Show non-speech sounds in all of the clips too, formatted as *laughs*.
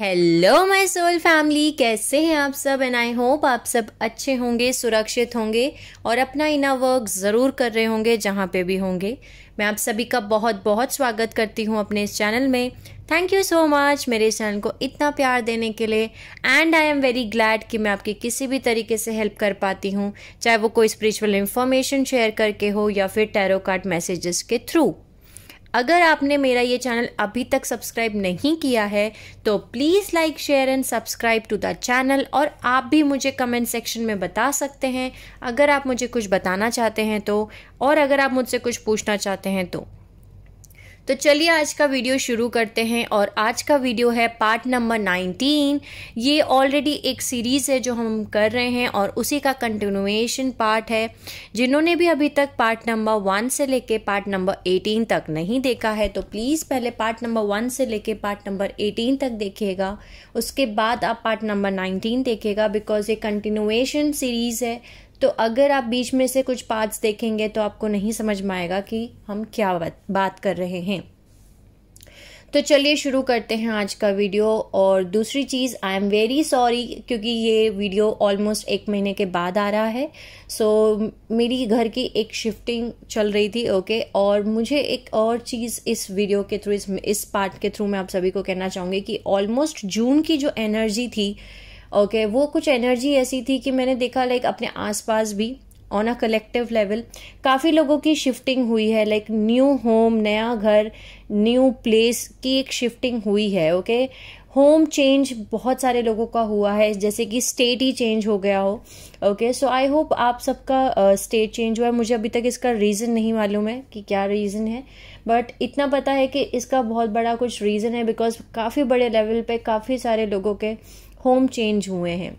Hello my soul family कैसे हैं आप सब एंड आई होप आप सब अच्छे होंगे सुरक्षित होंगे और अपना इना वर्क ज़रूर कर रहे होंगे जहाँ पे भी होंगे मैं आप सभी का बहुत बहुत स्वागत करती हूँ अपने इस चैनल में थैंक यू सो मच मेरे चैनल को इतना प्यार देने के लिए and I am very glad कि मैं आपकी किसी भी तरीके से हेल्प कर पाती हूँ चाहे वो कोई स्पिरिचुअल इन्फॉर्मेशन शेयर करके हो या फिर टैरो कार्ड मैसेजेस के थ्रू अगर आपने मेरा ये चैनल अभी तक सब्सक्राइब नहीं किया है तो please like share and subscribe to the channel और आप भी मुझे कमेंट सेक्शन में बता सकते हैं अगर आप मुझे कुछ बताना चाहते हैं तो और अगर आप मुझसे कुछ पूछना चाहते हैं तो तो चलिए आज का वीडियो शुरू करते हैं और आज का वीडियो है पार्ट नंबर 19 ये ऑलरेडी एक सीरीज़ है जो हम कर रहे हैं और उसी का कंटिन्यूएशन पार्ट है जिन्होंने भी अभी तक पार्ट नंबर वन से लेके पार्ट नंबर 18 तक नहीं देखा है तो प्लीज़ पहले पार्ट नंबर वन से लेके पार्ट नंबर 18 तक देखिएगा उसके बाद आप पार्ट नंबर नाइनटीन देखेगा बिकॉज ये कंटिन्यूएशन सीरीज़ है तो अगर आप बीच में से कुछ पार्ट्स देखेंगे तो आपको नहीं समझ में आएगा कि हम क्या बात कर रहे हैं तो चलिए शुरू करते हैं आज का वीडियो और दूसरी चीज़ आई एम वेरी सॉरी क्योंकि ये वीडियो ऑलमोस्ट एक महीने के बाद आ रहा है सो so, मेरी घर की एक शिफ्टिंग चल रही थी ओके okay? और मुझे एक और चीज़ इस वीडियो के थ्रू इस इस पार्ट के थ्रू मैं आप सभी को कहना चाहूँगी कि ऑलमोस्ट जून की जो एनर्जी थी ओके okay, वो कुछ एनर्जी ऐसी थी कि मैंने देखा लाइक अपने आसपास भी ऑन अ कलेक्टिव लेवल काफ़ी लोगों की शिफ्टिंग हुई है लाइक न्यू होम नया घर न्यू प्लेस की एक शिफ्टिंग हुई है ओके okay? होम चेंज बहुत सारे लोगों का हुआ है जैसे कि स्टेट ही चेंज हो गया हो ओके सो आई होप आप सबका स्टेट uh, चेंज हुआ है मुझे अभी तक इसका रीज़न नहीं मालूम है कि क्या रीज़न है बट इतना पता है कि इसका बहुत बड़ा कुछ रीज़न है बिकॉज काफ़ी बड़े लेवल पे काफ़ी सारे लोगों के uh, होम चेंज हुए हैं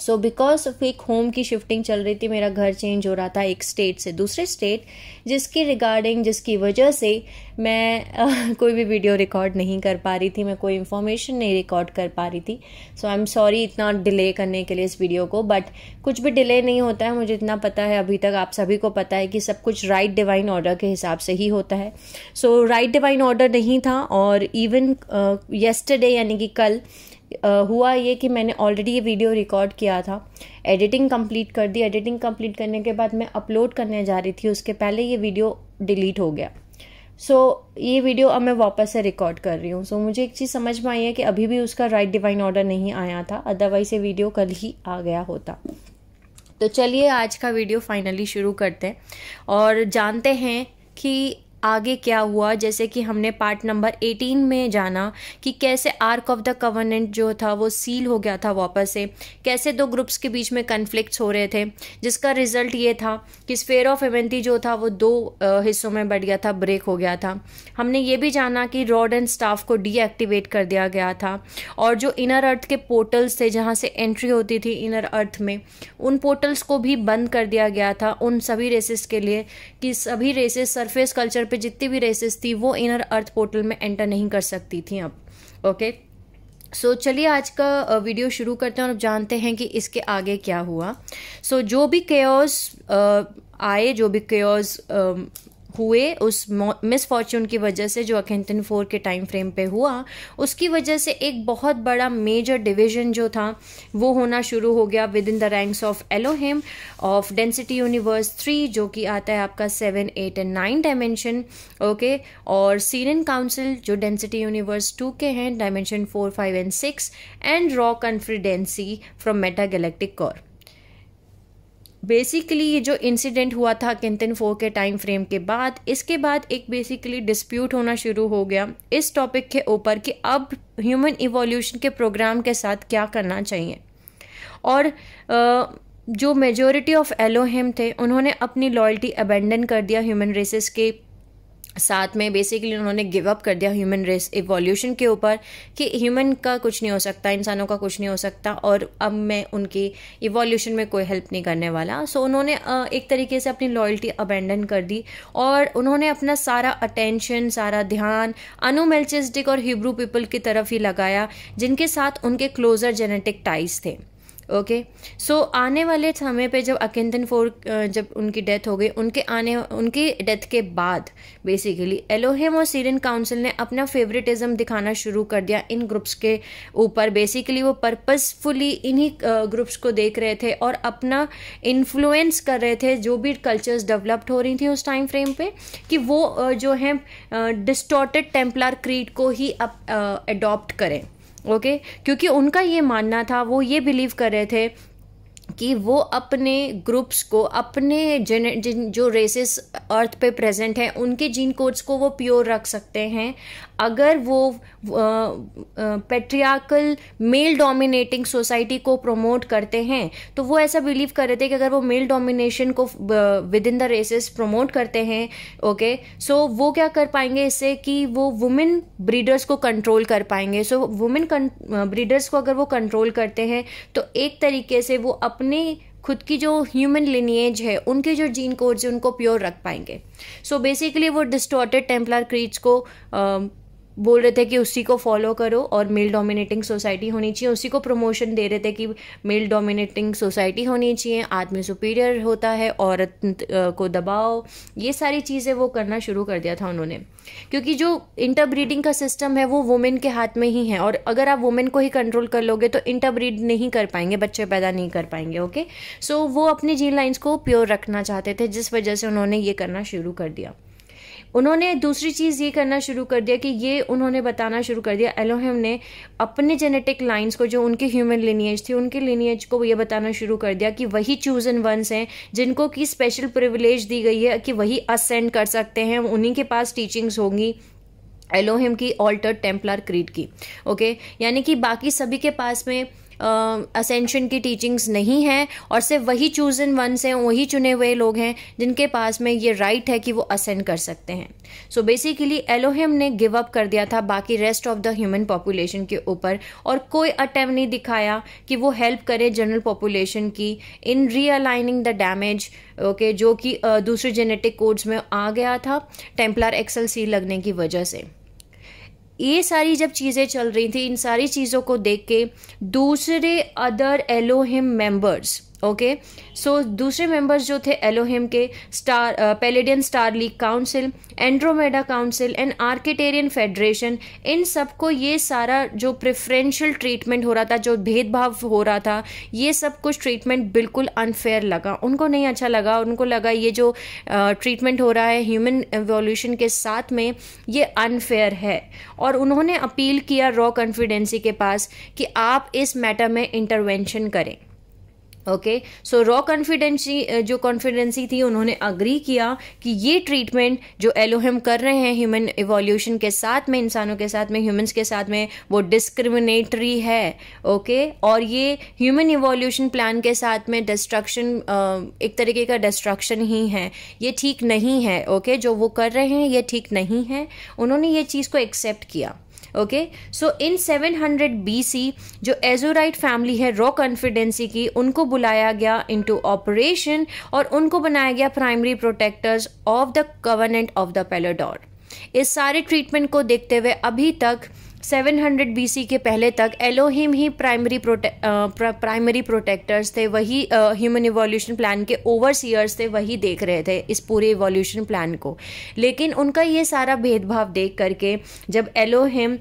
सो बिकॉज एक होम की शिफ्टिंग चल रही थी मेरा घर चेंज हो रहा था एक स्टेट से दूसरे स्टेट जिसकी रिगार्डिंग जिसकी वजह से मैं uh, *laughs* कोई भी वीडियो रिकॉर्ड नहीं कर पा रही थी मैं कोई इन्फॉर्मेशन नहीं रिकॉर्ड कर पा रही थी सो आई एम सॉरी इतना डिले करने के लिए इस वीडियो को बट कुछ भी डिले नहीं होता है मुझे इतना पता है अभी तक आप सभी को पता है कि सब कुछ राइट डिवाइन ऑर्डर के हिसाब से ही होता है सो राइट डिवाइन ऑर्डर नहीं था और इवन येस्टरडे uh, यानी कि कल uh, हुआ ये कि मैंने ऑलरेडी ये वीडियो रिकॉर्ड किया था एडिटिंग कंप्लीट कर दी एडिटिंग कंप्लीट करने के बाद मैं अपलोड करने जा रही थी उसके पहले ये वीडियो डिलीट हो गया सो so, ये वीडियो अब मैं वापस से रिकॉर्ड कर रही हूँ सो so, मुझे एक चीज़ समझ में आई है कि अभी भी उसका राइट डिवाइन ऑर्डर नहीं आया था अदरवाइज ये वीडियो कल ही आ गया होता तो चलिए आज का वीडियो फाइनली शुरू करते हैं और जानते हैं कि आगे क्या हुआ जैसे कि हमने पार्ट नंबर 18 में जाना कि कैसे आर्क ऑफ द कवर्नेंट जो था वो सील हो गया था वापस से कैसे दो ग्रुप्स के बीच में कन्फ्लिक्ट हो रहे थे जिसका रिजल्ट ये था कि स्फेयर ऑफ एवेंटी जो था वो दो हिस्सों में बढ़ गया था ब्रेक हो गया था हमने ये भी जाना कि रॉड एंड स्टाफ को डीएक्टिवेट कर दिया गया था और जो इनर अर्थ के पोर्टल्स थे जहाँ से एंट्री होती थी इनर अर्थ में उन पोर्टल्स को भी बंद कर दिया गया था उन सभी रेसेस के लिए कि सभी रेसेस सरफेस कल्चर पे जितनी भी रेसेस थी वो इनर अर्थ पोर्टल में एंटर नहीं कर सकती थी अब ओके सो so, चलिए आज का वीडियो शुरू करते हैं और जानते हैं कि इसके आगे क्या हुआ सो so, जो भी केयर्स आए जो भी केयर्स हुए उस मिसफॉर्च्यून की वजह से जो अखेंटन फोर के टाइम फ्रेम पे हुआ उसकी वजह से एक बहुत बड़ा मेजर डिवीजन जो था वो होना शुरू हो गया within the ranks of Elohim of density universe three जो कि आता है आपका seven eight and nine dimension okay और सीरन काउंसिल जो डेंसिटी यूनिवर्स टू के हैं dimension four five and six and Ra confederacy from meta galactic core basically ये जो इंसिडेंट हुआ था किंतन फोर के टाइम फ्रेम के बाद इसके बाद एक बेसिकली डिस्प्यूट होना शुरू हो गया इस टॉपिक के ऊपर कि अब ह्यूमन इवोल्यूशन के प्रोग्राम के साथ क्या करना चाहिए और जो मेजोरिटी ऑफ एलोहिम थे उन्होंने अपनी लॉयल्टी अबेंडन कर दिया ह्यूमन रेसेस के साथ में बेसिकली उन्होंने गिव अप कर दिया ह्यूमन रेस इवोल्यूशन के ऊपर कि ह्यूमन का कुछ नहीं हो सकता इंसानों का कुछ नहीं हो सकता और अब मैं उनकी इवोल्यूशन में कोई हेल्प नहीं करने वाला सो so, उन्होंने एक तरीके से अपनी लॉयल्टी अबेंडन कर दी और उन्होंने अपना सारा अटेंशन सारा ध्यान अनुमेल्चिस्टिक और हिब्रू पीपल की तरफ ही लगाया जिनके साथ उनके क्लोजर जेनेटिक टाइज थे ओके सो आने वाले समय पे जब अकेंदन फोर जब उनकी डेथ हो गई उनके आने उनकी डेथ के बाद बेसिकली एलोहेम और सीरियन काउंसिल ने अपना फेवरेटिज्म दिखाना शुरू कर दिया इन ग्रुप्स के ऊपर बेसिकली वो पर्पसफुली इन्हीं ग्रुप्स को देख रहे थे और अपना इन्फ्लुएंस कर रहे थे जो भी कल्चर्स डेवलप्ड हो रही थी उस टाइम फ्रेम पे कि वो जो है डिस्टोटेड टेम्पलर क्रीड को ही अप करें ओके क्योंकि उनका ये मानना था वो ये बिलीव कर रहे थे कि वो अपने ग्रुप्स को अपने जिन, जिन जो रेसेस अर्थ पे प्रेजेंट हैं उनके जीन कोड्स को वो प्योर रख सकते हैं अगर वो पेट्रियाकल मेल डोमिनेटिंग सोसाइटी को प्रमोट करते हैं तो वो ऐसा बिलीव कर रहे थे कि अगर वो मेल डोमिनेशन को within the races promote करते हैं ओके okay, सो so वो क्या कर पाएंगे इससे कि वो वुमेन ब्रीडर्स को कंट्रोल कर पाएंगे सो वुमेन ब्रीडर्स को अगर वो कंट्रोल करते हैं तो एक तरीके से वो अपने खुद की जो ह्यूमन लिनिएज है उनके जो जीन कोड्स हैं उनको प्योर रख पाएंगे सो so बेसिकली वो डिस्टोटेड टेम्पलर क्रीज़ को uh, बोल रहे थे कि उसी को फॉलो करो और मेल डोमिनेटिंग सोसाइटी होनी चाहिए उसी को प्रमोशन दे रहे थे कि मेल डोमिनेटिंग सोसाइटी होनी चाहिए आदमी सुपीरियर होता है औरत को दबाओ ये सारी चीज़ें वो करना शुरू कर दिया था उन्होंने क्योंकि जो इंटरब्रीडिंग का सिस्टम है वो वुमेन के हाथ में ही है और अगर आप वुमेन को ही कंट्रोल कर लोगे तो इंटरब्रीड नहीं कर पाएंगे बच्चे पैदा नहीं कर पाएंगे ओके सो so, वो अपनी जीन लाइन्स को प्योर रखना चाहते थे जिस वजह से उन्होंने ये करना शुरू कर दिया उन्होंने दूसरी चीज़ ये करना शुरू कर दिया कि ये उन्होंने बताना शुरू कर दिया एलोहेम ने अपने जेनेटिक लाइंस को जो उनके ह्यूमन लिनियज थी उनके लिनियज को ये बताना शुरू कर दिया कि वही चूजन वंस हैं जिनको की स्पेशल प्रिविलेज दी गई है कि वही असेंड कर सकते हैं उन्हीं के पास टीचिंग्स होंगी एलोहिम की ऑल्टर टेम्पलर क्रीड की ओके यानी कि बाकी सभी के पास में असेंशन की टीचिंग्स नहीं हैं और सिर्फ वही चूज इन वंस हैं वही चुने हुए लोग हैं जिनके पास में ये राइट right है कि वो असेंड कर सकते हैं सो बेसिकली एलोहिम ने गिव अप कर दिया था बाकी rest of the human population के ऊपर और कोई अटैम्प नहीं दिखाया कि वो हेल्प करे जनरल पॉपुलेशन की in realigning the damage okay जो कि दूसरे जेनेटिक कोड्स में आ गया था टेम्पलर एक्सल सी लगने की वजह से ये सारी जब चीज़ें चल रही थी इन सारी चीज़ों को देख के दूसरे other Elohim members okay so दूसरे मेंबर्स जो थे एलोहिम के star Pleiadian star league council Andromeda council and Arcturian federation इन सबको ये सारा जो प्रेफरेंशियल ट्रीटमेंट हो रहा था जो भेदभाव हो रहा था ये सब कुछ ट्रीटमेंट बिल्कुल अनफेयर लगा उनको नहीं अच्छा लगा उनको लगा ये जो ट्रीटमेंट uh, हो रहा है ह्यूमन एवोल्यूशन के साथ में ये अनफेयर है और उन्होंने अपील किया रॉ कॉन्फिडेंसी के पास कि आप इस मैटर में इंटरवेंशन करें ओके सो रॉ कॉन्फिडेंसी जो कॉन्फिडेंसी थी उन्होंने अग्री किया कि ये ट्रीटमेंट जो एलोहम कर रहे हैं ह्यूमन इवोल्यूशन के साथ में इंसानों के साथ में ह्यूमंस के साथ में वो डिस्क्रिमिनेटरी है ओके okay? और ये ह्यूमन इवोल्यूशन प्लान के साथ में डिस्ट्रक्शन uh, एक तरीके का डिस्ट्रक्शन ही है ये ठीक नहीं है ओके okay? जो वो कर रहे हैं ये ठीक नहीं है उन्होंने ये चीज़ को एक्सेप्ट किया ओके सो इन 700 सी जो एजोराइट फैमिली है रॉ कॉन्फिडेंसी की उनको बुलाया गया इनटू ऑपरेशन और उनको बनाया गया primary protectors of the covenant of the Palador इस सारे ट्रीटमेंट को देखते हुए अभी तक 700 BC के पहले तक एलोहिम ही प्राइमरी प्रोटे प्राइमरी प्रोटेक्टर्स थे वही ह्यूमन इवोल्यूशन प्लान के ओवरसीयर्स थे वही देख रहे थे इस पूरे इवोल्यूशन प्लान को लेकिन उनका ये सारा भेदभाव देख करके जब एलोहिम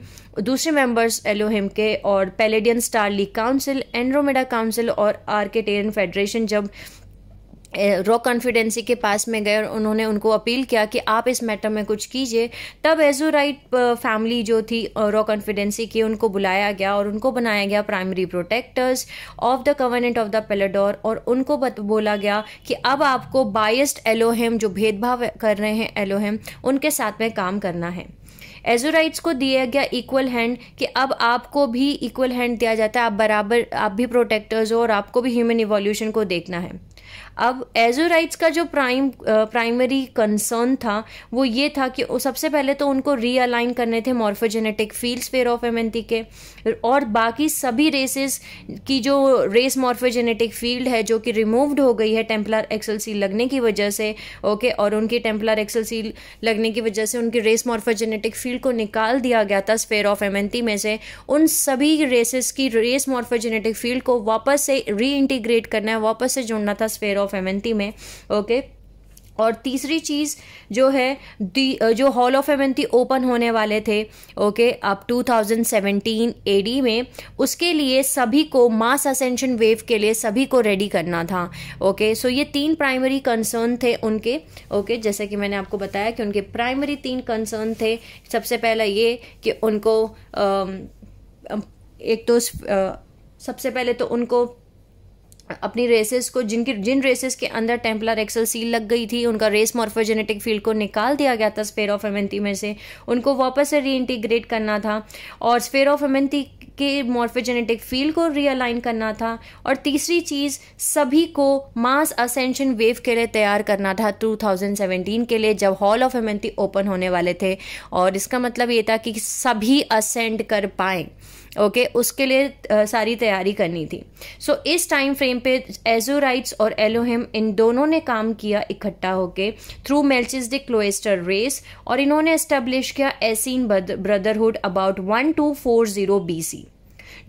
दूसरे मेंबर्स एलोहिम के और Pleiadian star league council Andromeda council और आर्केटेरियन फेडरेशन जब रॉक कॉन्फिडेंसी के पास में गए और उन्होंने उनको अपील किया कि आप इस मैटर में कुछ कीजिए तब एजोराइट फैमिली जो थी रॉक कॉन्फिडेंसी की उनको बुलाया गया और उनको बनाया गया primary protectors of the covenant of the Palador और उनको बोला गया कि अब आपको बायस्ड एलोहेम जो भेदभाव कर रहे हैं एलोहेम उनके साथ में काम करना है एजोराइट्स को दिया गया इक्वल हैंड कि अब आपको भी इक्वल हैंड दिया जाता है आप बराबर आप भी प्रोटेक्टर्स हो और आपको भी ह्यूमन इवोल्यूशन को देखना है अब एजोराइट्स का जो प्राइम प्राइमरी कंसर्न था वो ये था कि सबसे पहले तो उनको रीअलाइन करने थे morphogenetic field sphere of Amenti के और बाकी सभी रेसेस की जो रेस मॉर्फोजेनेटिक फील्ड है जो कि रिमूव्ड हो गई है टेम्पलर एक्सल सील लगने की वजह से ओके और उनकी टेम्पलर एक्सल सील लगने की वजह से उनकी रेस मॉर्फोजेनेटिक फील्ड को निकाल दिया गया था स्फेयर ऑफ एमएनटी में से उन सभी रेसेस की रेस मॉर्फोजेनेटिक फील्ड को वापस से रीइंटीग्रेट करना है वापस से जोड़ना था स्फेयर ऑफ ऑफ एमएनटी में ओके और तीसरी चीज़ जो है जो हॉल ऑफ एमेंटी ओपन होने वाले थे ओके अब 2017 एडी में उसके लिए सभी को मास असेंशन वेव के लिए सभी को रेडी करना था ओके सो ये तीन प्राइमरी कंसर्न थे उनके ओके जैसे कि मैंने आपको बताया कि उनके प्राइमरी तीन कंसर्न थे सबसे पहला ये कि उनको आ, एक तो आ, सबसे पहले तो उनको अपनी रेसेस को जिनकी जिन रेसेस के अंदर टेम्पलर एक्सल सील लग गई थी उनका रेस मॉर्फोजेनेटिक फील्ड को निकाल दिया गया था स्पेयर ऑफ एमेंटी में से उनको वापस से रीइंटीग्रेट करना था और स्पेयर ऑफ एमेंटी के मॉर्फोजेनेटिक फील्ड को रीअलाइन करना था और तीसरी चीज़ सभी को मास असेंशन वेव के लिए तैयार करना था 2017 के लिए जब हॉल ऑफ एमेंटी ओपन होने वाले थे और इसका मतलब ये था कि सभी असेंड कर पाएँ ओके okay, उसके लिए आ, सारी तैयारी करनी थी सो so, इस टाइम फ्रेम पे एजोराइट्स और एलोहिम इन दोनों ने काम किया इकट्ठा होके थ्रू मेल्चिस द क्लोएस्टर रेस और इन्होंने एस्टेब्लिश किया Essene brotherhood about one two four zero B C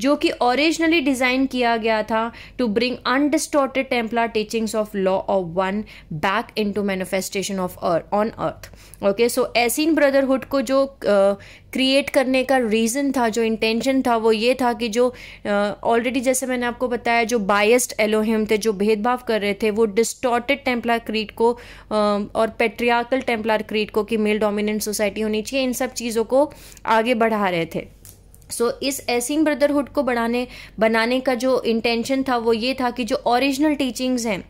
जो कि ओरिजिनली डिज़ाइन किया गया था to bring undistorted templar teachings of law of one back into manifestation of on earth okay so Essene brotherhood को जो create uh, करने का reason था जो इंटेंशन था वो ये था कि जो ऑलरेडी uh, जैसे मैंने आपको बताया जो बायस्ड एलोहिम थे जो भेदभाव कर रहे थे वो डिस्टोर्टेड टेम्पलर क्रीड को uh, और पेट्रियाकल टेम्पलर क्रीड को कि मेल डोमिनेंट सोसाइटी होनी चाहिए इन सब चीज़ों को आगे बढ़ा रहे थे सो so, इस एसिंग ब्रदरहुड को बढ़ाने बनाने का जो इंटेंशन था वो ये था कि जो ओरिजिनल टीचिंग्स हैं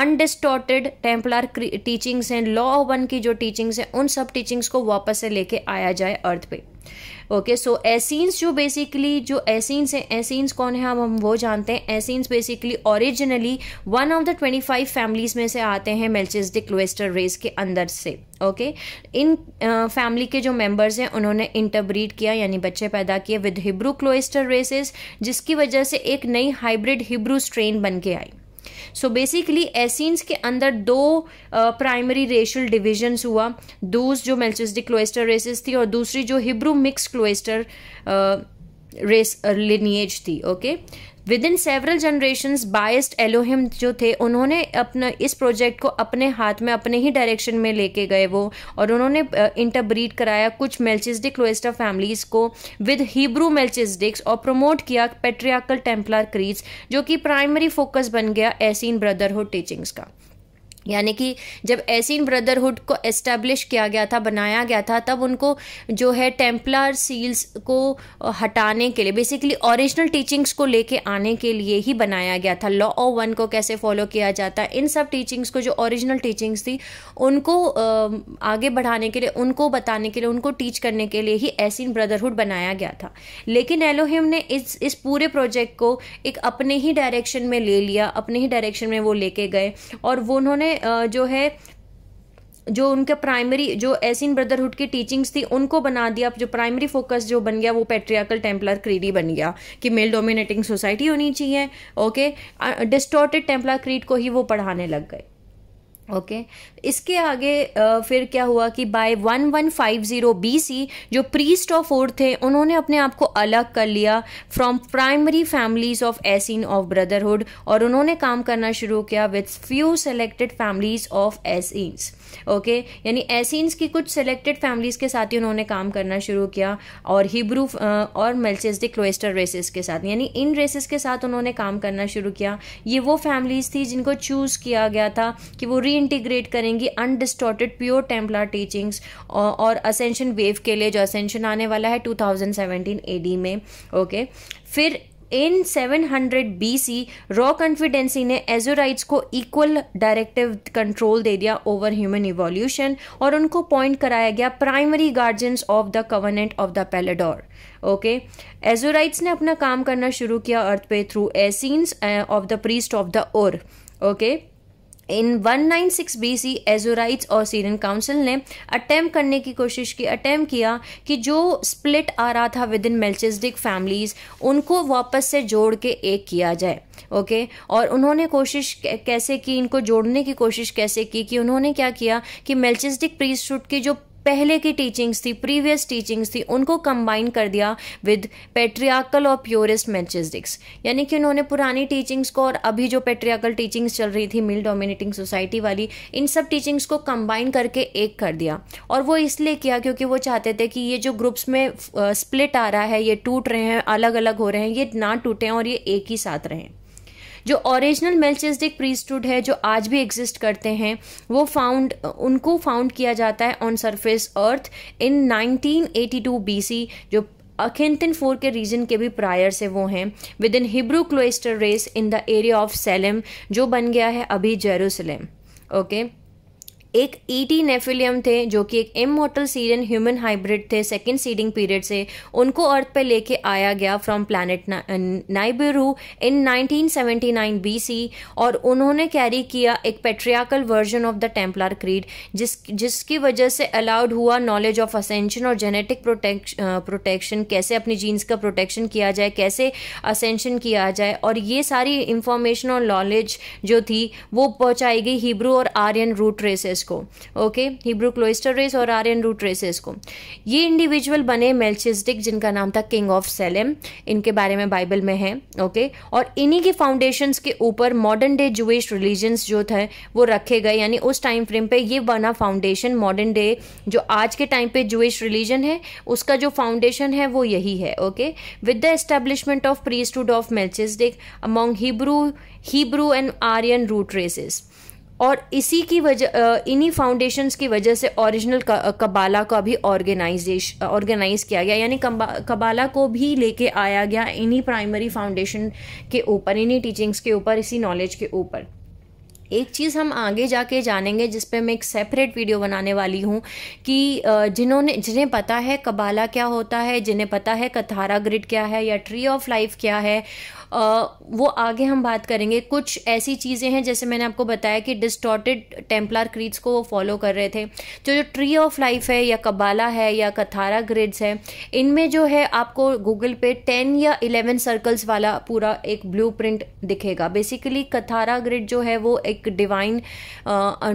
अनडिस्टॉर्टेड टेम्पलर टीचिंग्स हैं लॉ वन की जो टीचिंग्स हैं उन सब टीचिंग्स को वापस से लेके आया जाए अर्थ पे ओके सो एसिन्स जो बेसिकली जो एसिन्स हैं एसिन्स कौन है हम हम वो जानते हैं Essenes basically originally one of the twenty five families में से आते हैं मेल्चिस्टिक लोएस्टर रेस के अंदर से ओके okay? इन फैमिली के जो मेंबर्स हैं उन्होंने इंटरब्रीड किया यानी बच्चे पैदा किए विद हिब्रू क्लोइस्टर रेसेस जिसकी वजह से एक नई हाइब्रिड हिब्रू स्ट्रेन बन के आई सो बेसिकली एसिन्स के अंदर दो प्राइमरी रेशल डिविजन्स हुआ दूस जो मेलचिस्टिक क्लोएस्टर रेसेस थी और दूसरी जो Hebrew mix cloister race lineage थी okay within several generation biased Elohim जो थे उन्होंने अपना इस प्रोजेक्ट को अपने हाथ में अपने ही डायरेक्शन में लेके गए वो और उन्होंने इंटरब्रीड कराया कुछ मेल्चिस्डिक रोएस्टा फैमिलीज को विद हिब्रू मेल्चिस्डिक्स और प्रमोट किया पेट्रियाकल टेम्पलर क्रीज जो कि प्राइमरी फोकस बन गया एसिन ब्रदरहुड टीचिंग्स का यानी कि जब एसिन ब्रदरहुड को एस्टेब्लिश किया गया था बनाया गया था तब उनको जो है टेम्पलर सील्स को हटाने के लिए बेसिकली ओरिजिनल टीचिंग्स को लेके आने के लिए ही बनाया गया था लॉ ऑफ वन को कैसे फॉलो किया जाता है इन सब टीचिंग्स को जो ओरिजिनल टीचिंग्स थी उनको आगे बढ़ाने के लिए उनको बताने के लिए उनको टीच करने के लिए ही एसिन ब्रदरहुड बनाया गया था लेकिन एलोहिम ने इस इस पूरे प्रोजेक्ट को एक अपने ही डायरेक्शन में ले लिया अपने ही डायरेक्शन में वो लेके गए और वो उन्होंने जो है जो उनके प्राइमरी जो एसिन ब्रदरहुड की टीचिंग्स थी उनको बना दिया जो प्राइमरी फोकस जो बन गया वो पेट्रियाकल टेम्पलर क्रीडी बन गया कि मेल डोमिनेटिंग सोसाइटी होनी चाहिए ओके डिस्टोर्टेड टेम्पलर क्रीड को ही वो पढ़ाने लग गए ओके okay. इसके आगे फिर क्या हुआ कि बाय 1150 बीसी जो प्रीस्ट ऑफ ओर थे उन्होंने अपने आप को अलग कर लिया from primary families of Essene of brotherhood और उन्होंने काम करना शुरू किया with few selected families of Essenes okay यानी एसिन्स की कुछ सेलेक्टेड फैमिलीज़ के साथ ही उन्होंने काम करना शुरू किया और हिब्रू uh, और मेल्चेस्टिक क्लोएस्टर रेसेस के साथ यानी इन रेसेस के साथ उन्होंने काम करना शुरू किया ये वो फैमिलीज़ थी जिनको चूज़ किया गया था कि वो री इंटीग्रेट करेंगी अनडिस्टॉर्टेड प्योर टेम्पलर टीचिंग्स और असेंशन वेव के लिए जो असेंशन आने वाला है टू थाउजेंड सेवेंटीन एडी में ओके फिर इन 700 सी रॉ कॉन्फिडेंसी ने एजोराइट्स को इक्वल डायरेक्टिव कंट्रोल दे दिया ओवर ह्यूमन इवोल्यूशन और उनको पॉइंट कराया गया primary guardians of the covenant of the Palador okay Azurites ने अपना काम करना शुरू किया अर्थ पे through Essene of the priest of the Ur okay okay? In 196 BC Azurites और सीरियन काउंसिल ने अटैम्प करने की कोशिश की अटैम्प किया कि जो स्प्लिट आ रहा था विद इन मेल्चिस्डिक फैमिलीज़ उनको वापस से जोड़ के एक किया जाए ओके और उन्होंने कोशिश कैसे की इनको जोड़ने की कोशिश कैसे की कि उन्होंने क्या किया कि मेल्चिस्डिक प्रीस्टूट की जो पहले की टीचिंग्स थी प्रीवियस टीचिंग्स थी उनको कंबाइन कर दिया विद पेट्रियाकल और प्योरेस्ट मैचिस्टिक्स यानी कि उन्होंने पुरानी टीचिंग्स को और अभी जो पेट्रियाकल टीचिंग्स चल रही थी मिल डोमिनेटिंग सोसाइटी वाली इन सब टीचिंग्स को कंबाइन करके एक कर दिया और वो इसलिए किया क्योंकि वो चाहते थे कि ये जो ग्रुप्स में स्प्लिट आ रहा है ये टूट रहे हैं अलग अलग हो रहे हैं ये ना टूटें और ये एक ही साथ रहें जो ओरिजिनल मेलचेस्डिक प्रीस्टूड है जो आज भी एग्जिस्ट करते हैं वो फाउंड उनको फाउंड किया जाता है on surface earth in 1982 BC जो अखेंटन फोर के रीजन के भी प्रायर से वो हैं within Hebrew cloister race in the area of Salem जो बन गया है अभी जेरूसलम ओके okay? एक ईटी e नेफिलियम थे जो कि एक इमोटल सीरियन ह्यूमन हाइब्रिड थे सेकेंड सीडिंग पीरियड से उनको अर्थ पे लेके आया गया from planet Nibiru in 1979 BC और उन्होंने कैरी किया एक patriarchal version of the Templar creed जिस जिसकी वजह से अलाउड हुआ नॉलेज ऑफ असेंशन और जेनेटिक प्रोटेक्श प्रोटेक्शन कैसे अपनी जीन्स का प्रोटेक्शन किया जाए कैसे असेंशन किया जाए और ये सारी इंफॉर्मेशन और नॉलेज जो थी वो पहुंचाई गई हिब्रू और आर्यन रूट रेसेस रेसेस को ओके हिब्रू क्लोइस्टर रेस और आर्यन रूट रेसेस को ये इंडिविजुअल बने मेल्चिस्टिक जिनका नाम था किंग ऑफ सेलेम इनके बारे में बाइबल में है ओके okay? और इन्हीं के फाउंडेशन के ऊपर मॉडर्न डे जूश रिलीजन्स जो थे वो रखे गए यानी उस टाइम फ्रेम पे ये बना फाउंडेशन मॉडर्न डे जो आज के टाइम पे जूश रिलीजन है उसका जो फाउंडेशन है वो यही है okay with the establishment of priesthood of Melchizedek among Hebrew Hebrew and Aryan root races और इसी की वजह इन्हीं फाउंडेशंस की वजह से ओरिजिनल कबाला का भी ऑर्गेनाइजेश ऑर्गेनाइज किया गया यानी कबाला को भी लेके आया गया इन्हीं प्राइमरी फाउंडेशन के ऊपर इन्हीं टीचिंग्स के ऊपर इसी नॉलेज के ऊपर एक चीज़ हम आगे जाके जानेंगे जिस पे मैं एक सेपरेट वीडियो बनाने वाली हूँ कि जिन्होंने जिन्हें पता है कबाला क्या होता है जिन्हें पता है कथारा ग्रिड क्या है या ट्री ऑफ लाइफ क्या है वो आगे हम बात करेंगे कुछ ऐसी चीज़ें हैं जैसे मैंने आपको बताया कि डिस्टॉर्टेड टेम्पलर क्रीड्स को वो फॉलो कर रहे थे जो जो ट्री ऑफ लाइफ है या कबाला है या कथारा ग्रिड्स है इनमें जो है आपको गूगल पे टेन या इलेवन सर्कल्स वाला पूरा एक ब्लू दिखेगा बेसिकली कथारा ग्रिड जो है वो एक डिवाइन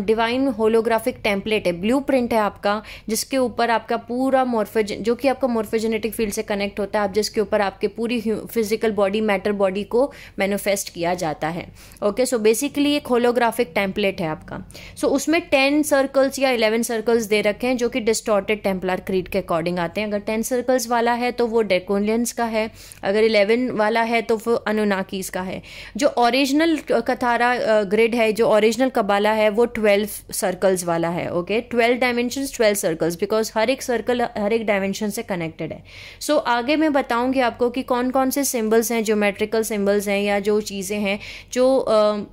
डिवाइन होलोग्राफिक टेम्पलेट है ब्लू है आपका जिसके ऊपर आपका पूरा मोर्फेज जो कि आपका मोर्फेजेनेटिक फील्ड से कनेक्ट होता है आप जिसके ऊपर आपके पूरी फिजिकल बॉडी मैटर बॉडी को मैनिफेस्ट किया जाता है ओके सो बेसिकली एक होलोग्राफिक टेम्पलेट है आपका सो so, उसमें टेन सर्कल्स या इलेवन सर्कल्स दे रखे हैं जो कि डिस्टॉर्टेड टेम्पलर क्रीड के अकॉर्डिंग आते हैं अगर टेन सर्कल्स वाला है तो वो डेकोलियंस का है अगर इलेवन वाला है तो वो अनुनाकीस का है जो ओरिजिनल कथारा ग्रिड है जो ओरिजिनल कबाला है वो ट्वेल्व सर्कल्स वाला है okay twelve dimension twelve circles because हर एक सर्कल हर एक डायमेंशन से कनेक्टेड है सो so, आगे मैं बताऊंगी आपको कि कौन कौन से सिम्बल्स हैं ज्योमेट्रिक न्यूमेरिकल सिंबल्स हैं या जो चीज़ें हैं जो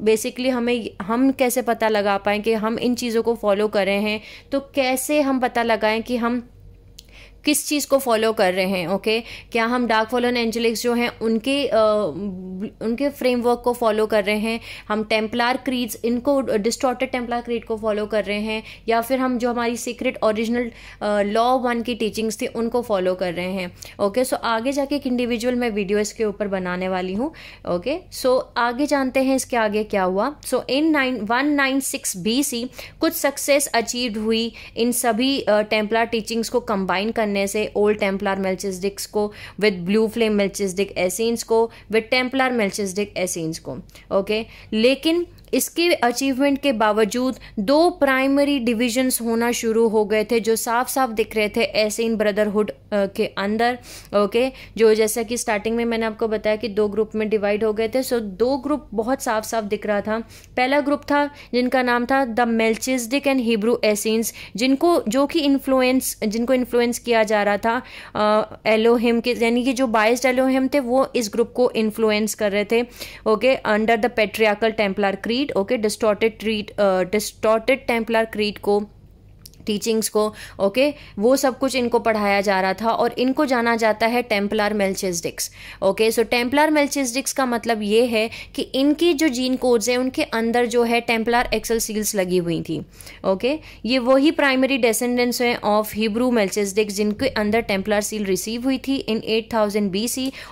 बेसिकली हमें हम कैसे पता लगा पाएँ कि हम इन चीज़ों को फॉलो करें हैं तो कैसे हम पता लगाएं कि हम किस चीज़ को फॉलो कर रहे हैं ओके okay? क्या हम डार्क फॉलन एंजलिक्स जो हैं उनके आ, उनके फ्रेमवर्क को फॉलो कर रहे हैं हम टेम्पलार क्रीड्स इनको डिस्टॉर्टेड टेम्पलार क्रीड को फॉलो कर रहे हैं या फिर हम जो हमारी सीक्रेट ओरिजिनल लॉ वन की टीचिंग्स थी उनको फॉलो कर रहे हैं ओके सो आगे जाके एक इंडिविजुअल मैं वीडियो इसके ऊपर बनाने वाली हूँ ओके सो आगे जानते हैं इसके आगे क्या हुआ so in nine one nine six B C कुछ सक्सेस अचीव हुई इन सभी टेम्पलार टीचिंग्स को कंबाइन करने करने से ओल्ड टेम्पलर मेल्चिस्डिक्स को with blue flame Melchizedek Essenes को विद टेम्पलर मेल्चिस्डिक एसिन्स को ओके लेकिन इसके अचीवमेंट के बावजूद दो प्राइमरी डिविजन्स होना शुरू हो गए थे जो साफ साफ दिख रहे थे ऐसे इन ब्रदरहुड के अंदर ओके जो जैसा कि स्टार्टिंग में मैंने आपको बताया कि दो ग्रुप में डिवाइड हो गए थे सो दो ग्रुप बहुत साफ साफ दिख रहा था पहला ग्रुप था जिनका नाम था the Melchizedek and Hebrew Essene जिनको जो कि इन्फ्लुएंस जिनको इन्फ्लुएंस किया जा रहा था एलोहिम के यानी कि जो बाइस्ड एलोहिम थे वो इस ग्रुप को इन्फ्लुएंस कर रहे थे okay under the patriarchal Templar creed creed okay distorted treat uh, Templar templar को टीचिंग्स को ओके okay, वो सब कुछ इनको पढ़ाया जा रहा था और इनको जाना जाता है Templar Melchizedeks okay so Templar Melchizedeks का मतलब ये है कि इनकी जो जीन कोड्स हैं उनके अंदर जो है टेम्पलर एक्सल सील्स लगी हुई थी ओके okay, ये वही प्राइमरी डेसेंडेंट्स हैं ऑफ हिब्रू मेल्चिस्डिक्स जिनके अंदर टेम्पलर सील रिसीव हुई थी इन एट थाउजेंड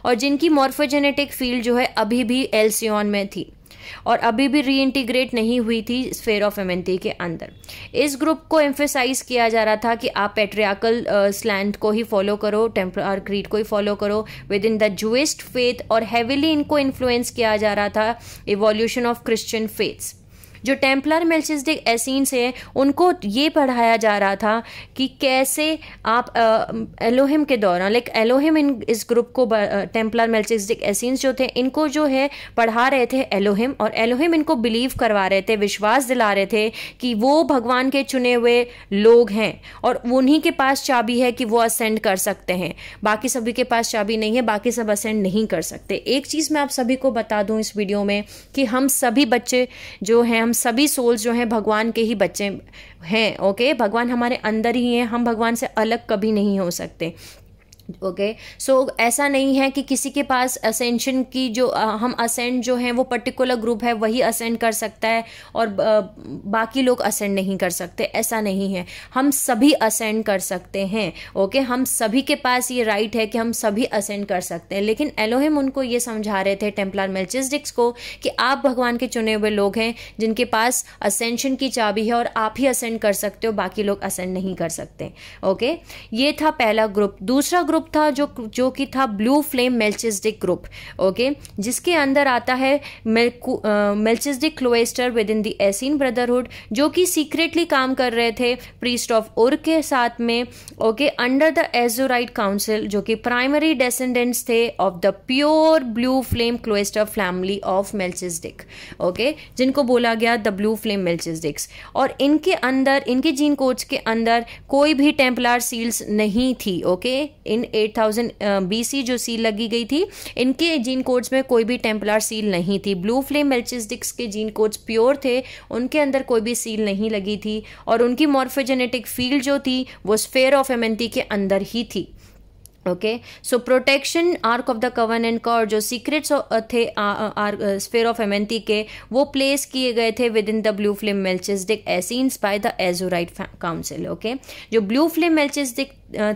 और जिनकी मॉर्फोजेनेटिक फील्ड जो है अभी भी एल्सियन में थी और अभी भी रीइंटीग्रेट नहीं हुई थी स्फेयर ऑफ एमेंथी के अंदर इस ग्रुप को एम्फेसाइज किया जा रहा था कि आप पेट्रियाकल स्लैंड uh, को ही फॉलो करो टेम्पर क्रीड को ही फॉलो करो within the Jewish faith और हैविली इनको इन्फ्लुएंस किया जा रहा था इवोल्यूशन ऑफ क्रिश्चियन फेथ्स जो टेम्पलर मेल्चिस्टिक एसिन्स हैं उनको ये पढ़ाया जा रहा था कि कैसे आप एलोहिम के दौरान लाइक एलोहिम इन इस ग्रुप को टेम्पलर मेल्चिस्टिक एसिन्स जो थे इनको जो है पढ़ा रहे थे एलोहिम और एलोहिम इनको बिलीव करवा रहे थे विश्वास दिला रहे थे कि वो भगवान के चुने हुए लोग हैं और उन्हीं के पास चाबी है कि वो असेंड कर सकते हैं बाकी सभी के पास चाबी नहीं है बाकी सब असेंड नहीं कर सकते एक चीज़ मैं आप सभी को बता दूँ इस वीडियो में कि हम सभी बच्चे जो हैं हम सभी सोल्स जो हैं भगवान के ही बच्चे हैं ओके भगवान हमारे अंदर ही हैं हम भगवान से अलग कभी नहीं हो सकते ओके okay? सो so, ऐसा नहीं है कि किसी के पास असेंशन की जो आ, हम असेंड जो है वो पर्टिकुलर ग्रुप है वही असेंड कर सकता है और आ, बाकी लोग असेंड नहीं कर सकते ऐसा नहीं है हम सभी असेंड कर सकते हैं ओके okay? हम सभी के पास ये राइट है कि हम सभी असेंड कर सकते हैं लेकिन एलोहिम उनको ये समझा रहे थे टेम्पलर मेल्चिस्टिक्स को कि आप भगवान के चुने हुए लोग हैं जिनके पास असेंशन की चाबी है और आप ही असेंड कर सकते हो बाकी लोग असेंड नहीं कर सकते ओके okay? ये था पहला ग्रुप दूसरा ग्रुप ग्रुप था जो जो कि था blue flame Melchizedek group okay जिसके अंदर आता है Melchizedek cloister within the Essene brotherhood जो कि सीक्रेटली काम कर रहे थे प्रीस्ट ऑफ उर के साथ में okay under the Azurite council जो कि प्राइमरी डेसेंडेंट्स थे of the pure blue flame cloister family of Melchizedek okay जिनको बोला गया द ब्लू फ्लेम मेल्चिस्टिक्स और इनके अंदर इनके जीन कोच के अंदर कोई भी टेम्पलार सील्स नहीं थी okay in eight thousand B जो सील लगी गई थी इनके जीन कोड्स में कोई भी टेम्पलार सील नहीं थी ब्लू फ्लेम मेल्चिस्टिक्स के जीन कोड्स प्योर थे उनके अंदर कोई भी सील नहीं लगी थी और उनकी मॉर्फोजेनेटिक फील्ड जो थी वो स्फेयर ऑफ एमेंटी के अंदर ही थी okay so protection ark of the covenant का और जो सीक्रेट्स uh, थे स्फेयर ऑफ एमेंटी के वो प्लेस किए गए थे within the blue flame Melchizedek Essenes by the Azurite council okay जो ब्लू फ्लेम मेल्चिस्टिक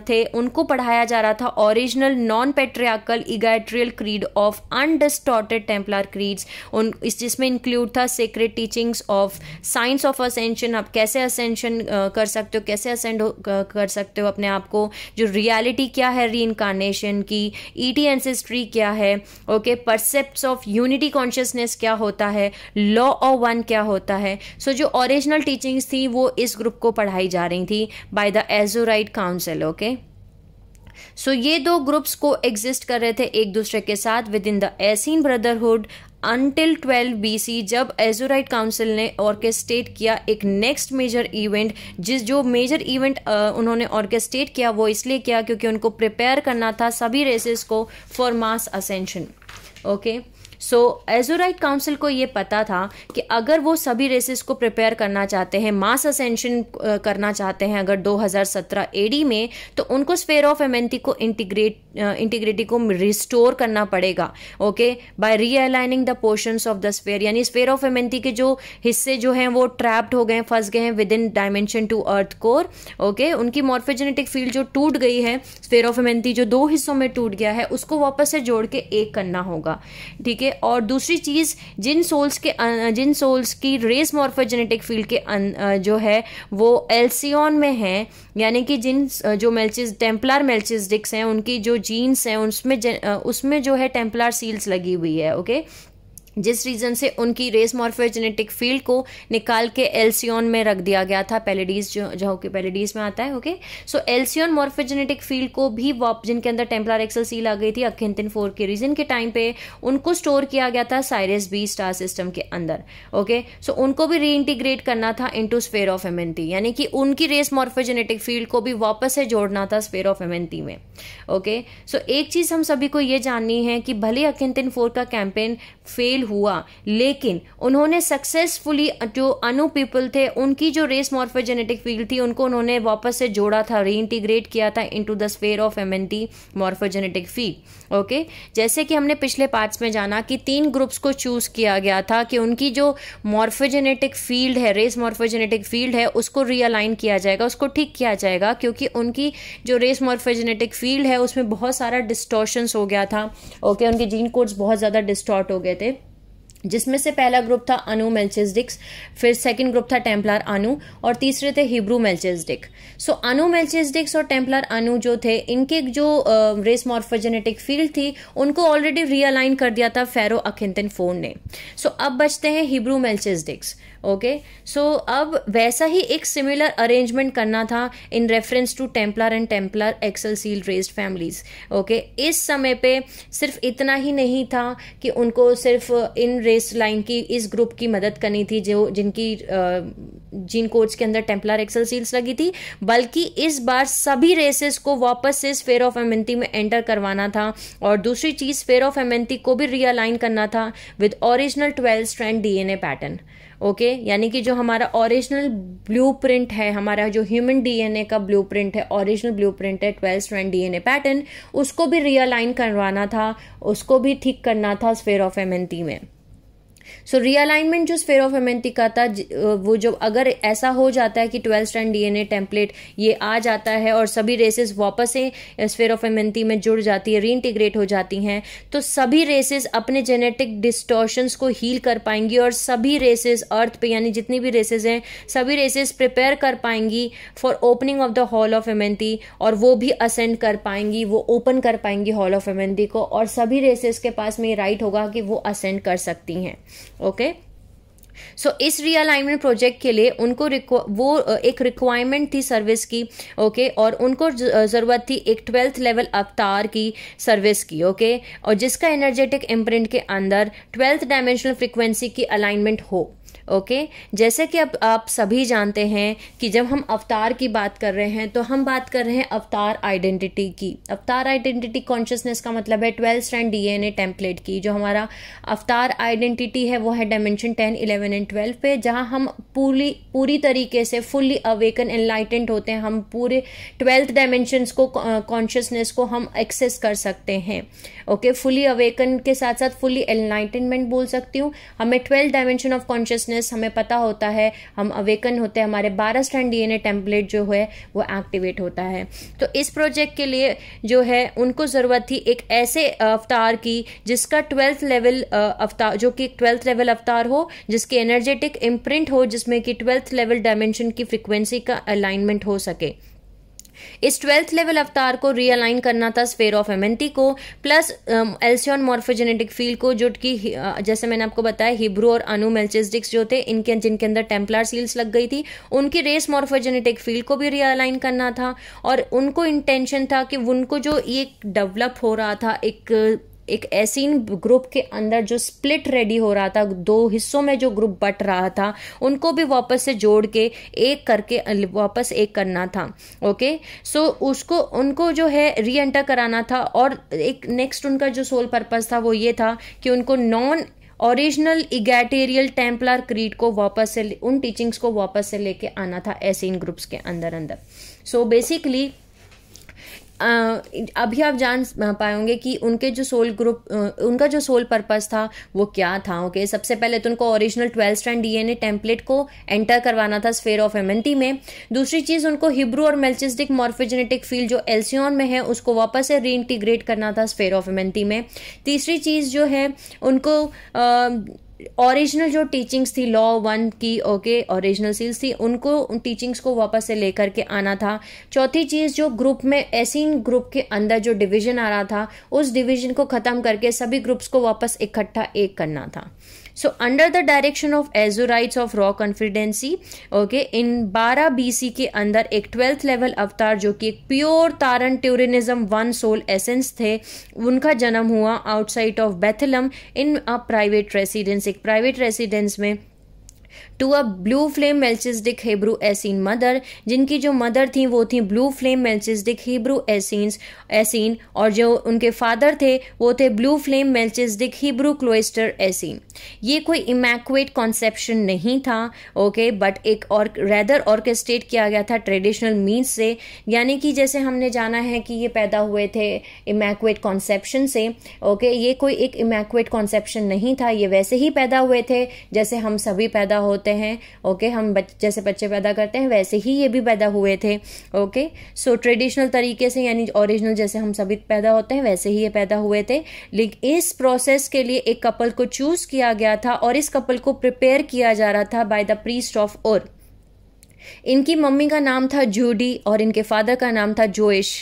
थे उनको पढ़ाया जा रहा था original non patriarchal egalitarian creed of undistorted Templar creeds उन इस जिसमें इंक्लूड था secret teachings of science of ascension आप कैसे असेंशन कर सकते हो कैसे असेंड कर सकते हो अपने आप को जो रियलिटी क्या है री की ई टी एनसेस्ट्री क्या है okay percept of unity consciousness क्या होता है लॉ ऑफ वन क्या होता है सो so, जो ओरिजिनल टीचिंग्स थी वो इस ग्रुप को पढ़ाई जा रही थी by the Azurite council okay okay? So so, ये दो ग्रुप्स को एग्जिस्ट कर रहे थे एक दूसरे के साथ within the Essene brotherhood until 12 BC जब एजोराइट काउंसिल ने ऑर्केस्ट्रेट किया एक नेक्स्ट मेजर इवेंट जिस जो मेजर इवेंट उन्होंने ऑर्केस्ट्रेट किया वो इसलिए किया क्योंकि उनको प्रिपेयर करना था सभी रेसेस को for mass ascension okay okay? So Azurite council को ये पता था कि अगर वो सभी रेसेस को प्रिपेयर करना चाहते हैं मास असेंशन करना चाहते हैं अगर 2017 एडी में तो उनको स्फेयर ऑफ एमेंटी को इंटीग्रेट इंटीग्रिटी को रिस्टोर करना पड़ेगा okay by realigning the portion of the sphere यानी स्फेयर ऑफ एमेंटी के जो हिस्से जो हैं वो ट्रैप्ड हो गए फंस गए हैं within dimension two earth core okay उनकी मॉर्फोजेनेटिक फील्ड जो टूट गई है स्फेयर ऑफ एमेंटी जो दो हिस्सों में टूट गया है उसको वापस से जोड़ के एक करना होगा ठीक है और दूसरी चीज़ जिन सोल्स के जिन सोल्स की रेस मॉर्फोजेनेटिक फील्ड के अन, जो है वो एल्सियन में है यानी कि जिन जो मेल्चिस टेम्पलर डिक्स हैं उनकी जो जीन्स हैं उसमें उसमें जो है टेम्पलर सील्स लगी हुई है ओके जिस रीज़न से उनकी रेस मॉर्फोजेनेटिक फील्ड को निकाल के एल्सियन में रख दिया गया था पेलेडीज जो जो कि पेलेडीज में आता है okay so Alcyone morphogenetic field को भी वॉप जिनके अंदर टेम्पलर एक्सल सील आ गई थी अखिंतिन फोर के रीजन के टाइम पे उनको स्टोर किया गया था साइरस बी स्टार सिस्टम के अंदर ओके सो so, उनको भी रीइंटीग्रेट करना था इंटू स्पेयर ऑफ एमेंटी यानी कि उनकी रेस मॉर्फोजेनेटिक फील्ड को भी वापस से जोड़ना था स्पेयर ऑफ एमेंटी में ओके okay? सो so, एक चीज़ हम सभी को ये जाननी है कि भले अखिंतिन फोर का कैंपेन फेल फेल हुआ लेकिन उन्होंने सक्सेसफुली जो अनु पीपल थे उनकी जो रेस मॉर्फोजेनेटिक फील्ड थी उनको उन्होंने वापस से जोड़ा था रीइंटीग्रेट किया था into the sphere of Amenti morphogenetic field okay जैसे कि हमने पिछले पार्ट्स में जाना कि तीन ग्रुप्स को चूज़ किया गया था कि उनकी जो मॉर्फोजेनेटिक फील्ड है रेस मॉर्फोजेनेटिक फील्ड है उसको रियलाइन किया जाएगा उसको ठीक किया जाएगा क्योंकि उनकी जो रेस मॉर्फोजेनेटिक फील्ड है उसमें बहुत सारा डिस्टोशन हो गया था ओके okay, उनके जीन कोड्स बहुत ज़्यादा डिस्टॉर्ट हो गए थे जिसमें से पहला ग्रुप था अनु मेल्चेस्डिक्स फिर सेकंड ग्रुप था टेम्पलर अनु और तीसरे थे हिब्रू मेल्चेस्डिक सो अनु मेल्चेस्डिक्स और टेम्पलर अनु जो थे इनके जो रेस मॉर्फोजेनेटिक फील्ड थी उनको ऑलरेडी रियलाइन कर दिया था फेरो अखिंतन फोन ने सो so, अब बचते हैं हिब्रू मेल्चेस्डिक्स ओके सो अब वैसा ही एक सिमिलर अरेंजमेंट करना था in reference to Templar and Templar axial seal raced families okay इस समय पे सिर्फ इतना ही नहीं था कि उनको सिर्फ इन रेस लाइन की इस ग्रुप की मदद करनी थी जो जिनकी जिन uh, कोर्ट्स के अंदर टेम्पलर एक्सल सील्स लगी थी बल्कि इस बार सभी रेसेस को वापस से फेयर ऑफ एमेंटी में एंटर करवाना था और दूसरी चीज़ फेयर ऑफ एमेंटी को भी रियलाइन करना था with original twelve strand DNA pattern okay यानी कि जो हमारा ओरिजिनल ब्लूप्रिंट है हमारा जो ह्यूमन डीएनए का ब्लूप्रिंट है ओरिजिनल ब्लूप्रिंट है ट्वेल्व स्ट्रैंड डीएनए पैटर्न उसको भी रियलाइन करवाना था उसको भी ठीक करना था स्फेयर ऑफ एमएनटी में सो रियलाइनमेंट जो स्फेयर ऑफ एमेंटी का था वो जो अगर ऐसा हो जाता है कि ट्वेल्थ स्टैंड डीएनए टेम्पलेट ये आ जाता है और सभी रेसेस वापस से स्फेयर ऑफ एमेंटी में जुड़ जाती है रीइंटीग्रेट हो जाती हैं तो सभी रेसेस अपने जेनेटिक डिस्टोशंस को हील कर पाएंगी और सभी रेसेस अर्थ पे यानी जितनी भी रेसेस हैं सभी रेसेस प्रिपेयर कर पाएंगी for opening of the hall of Amenti और वो भी असेंड कर पाएंगी वो ओपन कर पाएंगी हॉल ऑफ एमेंटी को और सभी रेसेस के पास में ये राइट होगा कि वो असेंड कर सकती हैं ओके सो so, इस रियलाइनमेंट प्रोजेक्ट के लिए उनको वो एक रिक्वायरमेंट थी सर्विस की ओके और उनको ज़रूरत थी एक ट्वेल्थ लेवल अवतार की सर्विस की ओके और जिसका एनर्जेटिक इम्प्रिंट के अंदर ट्वेल्थ डायमेंशनल फ्रिक्वेंसी की अलाइनमेंट हो ओके जैसे कि अब आप सभी जानते हैं कि जब हम अवतार की बात कर रहे हैं तो हम बात कर रहे हैं अवतार आइडेंटिटी की अवतार आइडेंटिटी कॉन्शियसनेस का मतलब है twelfth strand D A template की जो हमारा अवतार आइडेंटिटी है वो है dimension ten eleven and twelve पे जहाँ हम पूरी पूरी तरीके से फुल्ली अवेकन एनलाइटेंट होते हैं हम पूरे ट्वेल्थ डायमेंशन को कॉन्शियसनेस को हम एक्सेस कर सकते हैं ओके फुली अवेकन के साथ साथ फुली एनलाइटेनमेंट बोल सकती हूँ हमें twelfth dimension of consciousness consciousness हमें पता होता है हम अवेकन होते हैं हमारे बारह strand D N A template जो है वो एक्टिवेट होता है तो इस प्रोजेक्ट के लिए जो है उनको ज़रूरत थी एक ऐसे अवतार की जिसका ट्वेल्थ लेवल अवतार जो कि ट्वेल्थ लेवल अवतार हो जिसके एनर्जेटिक इम्प्रिंट हो जिसमें कि ट्वेल्थ लेवल डायमेंशन की फ्रिक्वेंसी का अलाइनमेंट हो सके इस ट्वेल्थ लेवल अवतार को रियलाइन करना था स्फेयर ऑफ एमेंटी को प्लस एल्सियन मॉर्फोजेनेटिक फील्ड को जो कि uh, जैसे मैंने आपको बताया हिब्रू और अनु मेल्चेस्टिक्स जो थे इनके जिनके अंदर टेम्पलर सील्स लग गई थी उनकी रेस मॉर्फोजेनेटिक फील्ड को भी रियलाइन करना था और उनको इंटेंशन था कि उनको जो ये डेवलप हो रहा था एक एक ऐसी ग्रुप के अंदर जो स्प्लिट रेडी हो रहा था दो हिस्सों में जो ग्रुप बट रहा था उनको भी वापस से जोड़ के एक करके वापस एक करना था ओके सो so, उसको उनको जो है री एंटर कराना था और एक नेक्स्ट उनका जो सोल पर्पज़ था वो ये था कि उनको non original egalitarian Templar creed को वापस से उन टीचिंग्स को वापस से लेके आना था ऐसे इन ग्रुप्स के अंदर अंदर सो so बेसिकली अभी आप जान पाएंगे कि उनके जो सोल ग्रुप उनका जो सोल पर्पस था वो क्या था ओके okay? सबसे पहले तो उनको original twelfth strand D A template को एंटर करवाना था स्फेयर ऑफ एम में दूसरी चीज़ उनको हिब्रू और मेल्चिस्टिक मॉर्फोजेनेटिक फील्ड जो एल्सियन में है उसको वापस से री करना था स्फेयर ऑफ एम में तीसरी चीज़ जो है उनको आ, ओरिजिनल जो टीचिंग्स थी लॉ वन की ओके ओरिजिनल सील्स थी उनको उन टीचिंग्स को वापस से लेकर के आना था चौथी चीज़ जो ग्रुप में ऐसी ग्रुप के अंदर जो डिवीजन आ रहा था उस डिवीजन को ख़त्म करके सभी ग्रुप्स को वापस इकट्ठा एक करना था so under the direction of Azurites of Ra confederacy okay in 12 BC के अंदर एक ट्वेल्थ लेवल अवतार जो कि एक प्योर तारन ट्यूरिनिज्म वन सोल एसेंस थे उनका जन्म हुआ outside of Bethlehem in a private residence एक प्राइवेट रेसिडेंस में to a blue flame Melchizedek Hebrew Essene mother जिनकी जो मदर थी वो थी blue flame Melchizedek Hebrew Essene Essene और जो उनके फादर थे वो थे blue flame Melchizedek Hebrew cloister Essene ये कोई इमैक्वेट कॉन्सेप्शन नहीं था ओके बट एक और रेदर ऑर्केस्ट्रेट किया गया था ट्रेडिशनल मीन्स से यानी कि जैसे हमने जाना है कि ये पैदा हुए थे इमैक्वेट कॉन्सेप्शन से ओके ये कोई एक इमैक्वेट कॉन्सेप्शन नहीं था ये वैसे ही पैदा हुए थे जैसे हम सभी पैदा होते होते हैं ओके हम बच, जैसे बच्चे पैदा करते हैं वैसे ही ये भी पैदा हुए थे ओके सो ट्रेडिशनल तरीके से यानी ओरिजिनल जैसे हम सभी पैदा होते हैं वैसे ही ये पैदा हुए थे लेकिन इस प्रोसेस के लिए एक कपल को चूज किया गया था और इस कपल को प्रिपेयर किया जा रहा था बाय द प्रीस्ट ऑफ और इनकी मम्मी का नाम था जूडी और इनके फादर का नाम था जोइश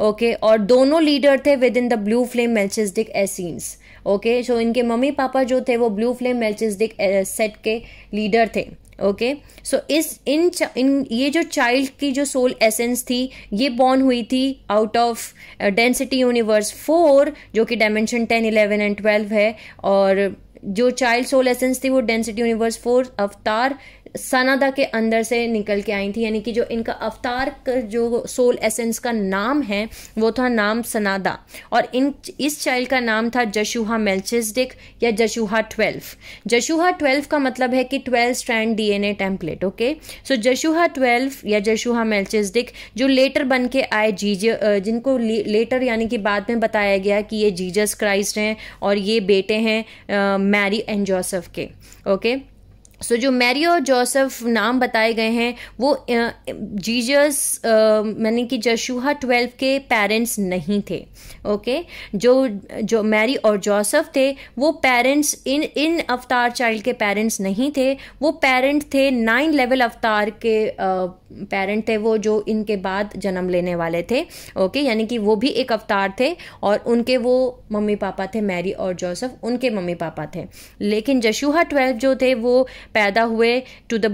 ओके okay, और दोनों लीडर थे within the blue flame Melchizedek Essenes okay so इनके मम्मी पापा जो थे वो ब्लू फ्लेम मेल्चिस्टिक सेट के लीडर थे ओके okay? सो so, इस इन इन ये जो चाइल्ड की जो सोल एसेंस थी ये बॉर्न हुई थी out of density universe four जो कि dimension ten eleven and twelve है और जो चाइल्ड सोल एसेंस थी वो डेंसिटी यूनिवर्स फोर अवतार सनादा के अंदर से निकल के आई थी यानी कि जो इनका अवतार का जो सोल एसेंस का नाम है वो था नाम सनादा और इन इस चाइल्ड का नाम था जशुहा मेल्चिस्डिक या जशुहा ट्वेल्व जशुहा ट्वेल्व का मतलब है कि twelve strand DNA template okay so Jeshua twelve या जशुहा मेल्चिस्डिक जो लेटर बन के आए जीज जिनको लेटर यानी कि बाद में बताया गया कि ये जीजस क्राइस्ट हैं और ये बेटे हैं मैरी एंड जोसफ के ओके okay? सो so, जो मैरी और जोसेफ नाम बताए गए हैं वो जीजस मैंने कि जशुहा ट्वेल्व के पेरेंट्स नहीं थे ओके okay? जो जो मैरी और जोसेफ थे वो पेरेंट्स इन इन अवतार चाइल्ड के पेरेंट्स नहीं थे वो पेरेंट थे नाइन लेवल अवतार के पेरेंट थे वो जो इनके बाद जन्म लेने वाले थे ओके okay? यानी कि वो भी एक अवतार थे और उनके वो मम्मी पापा थे मैरी और जोसेफ उनके मम्मी पापा थे लेकिन जशुहा ट्वेल्व जो थे वो पैदा हुए to the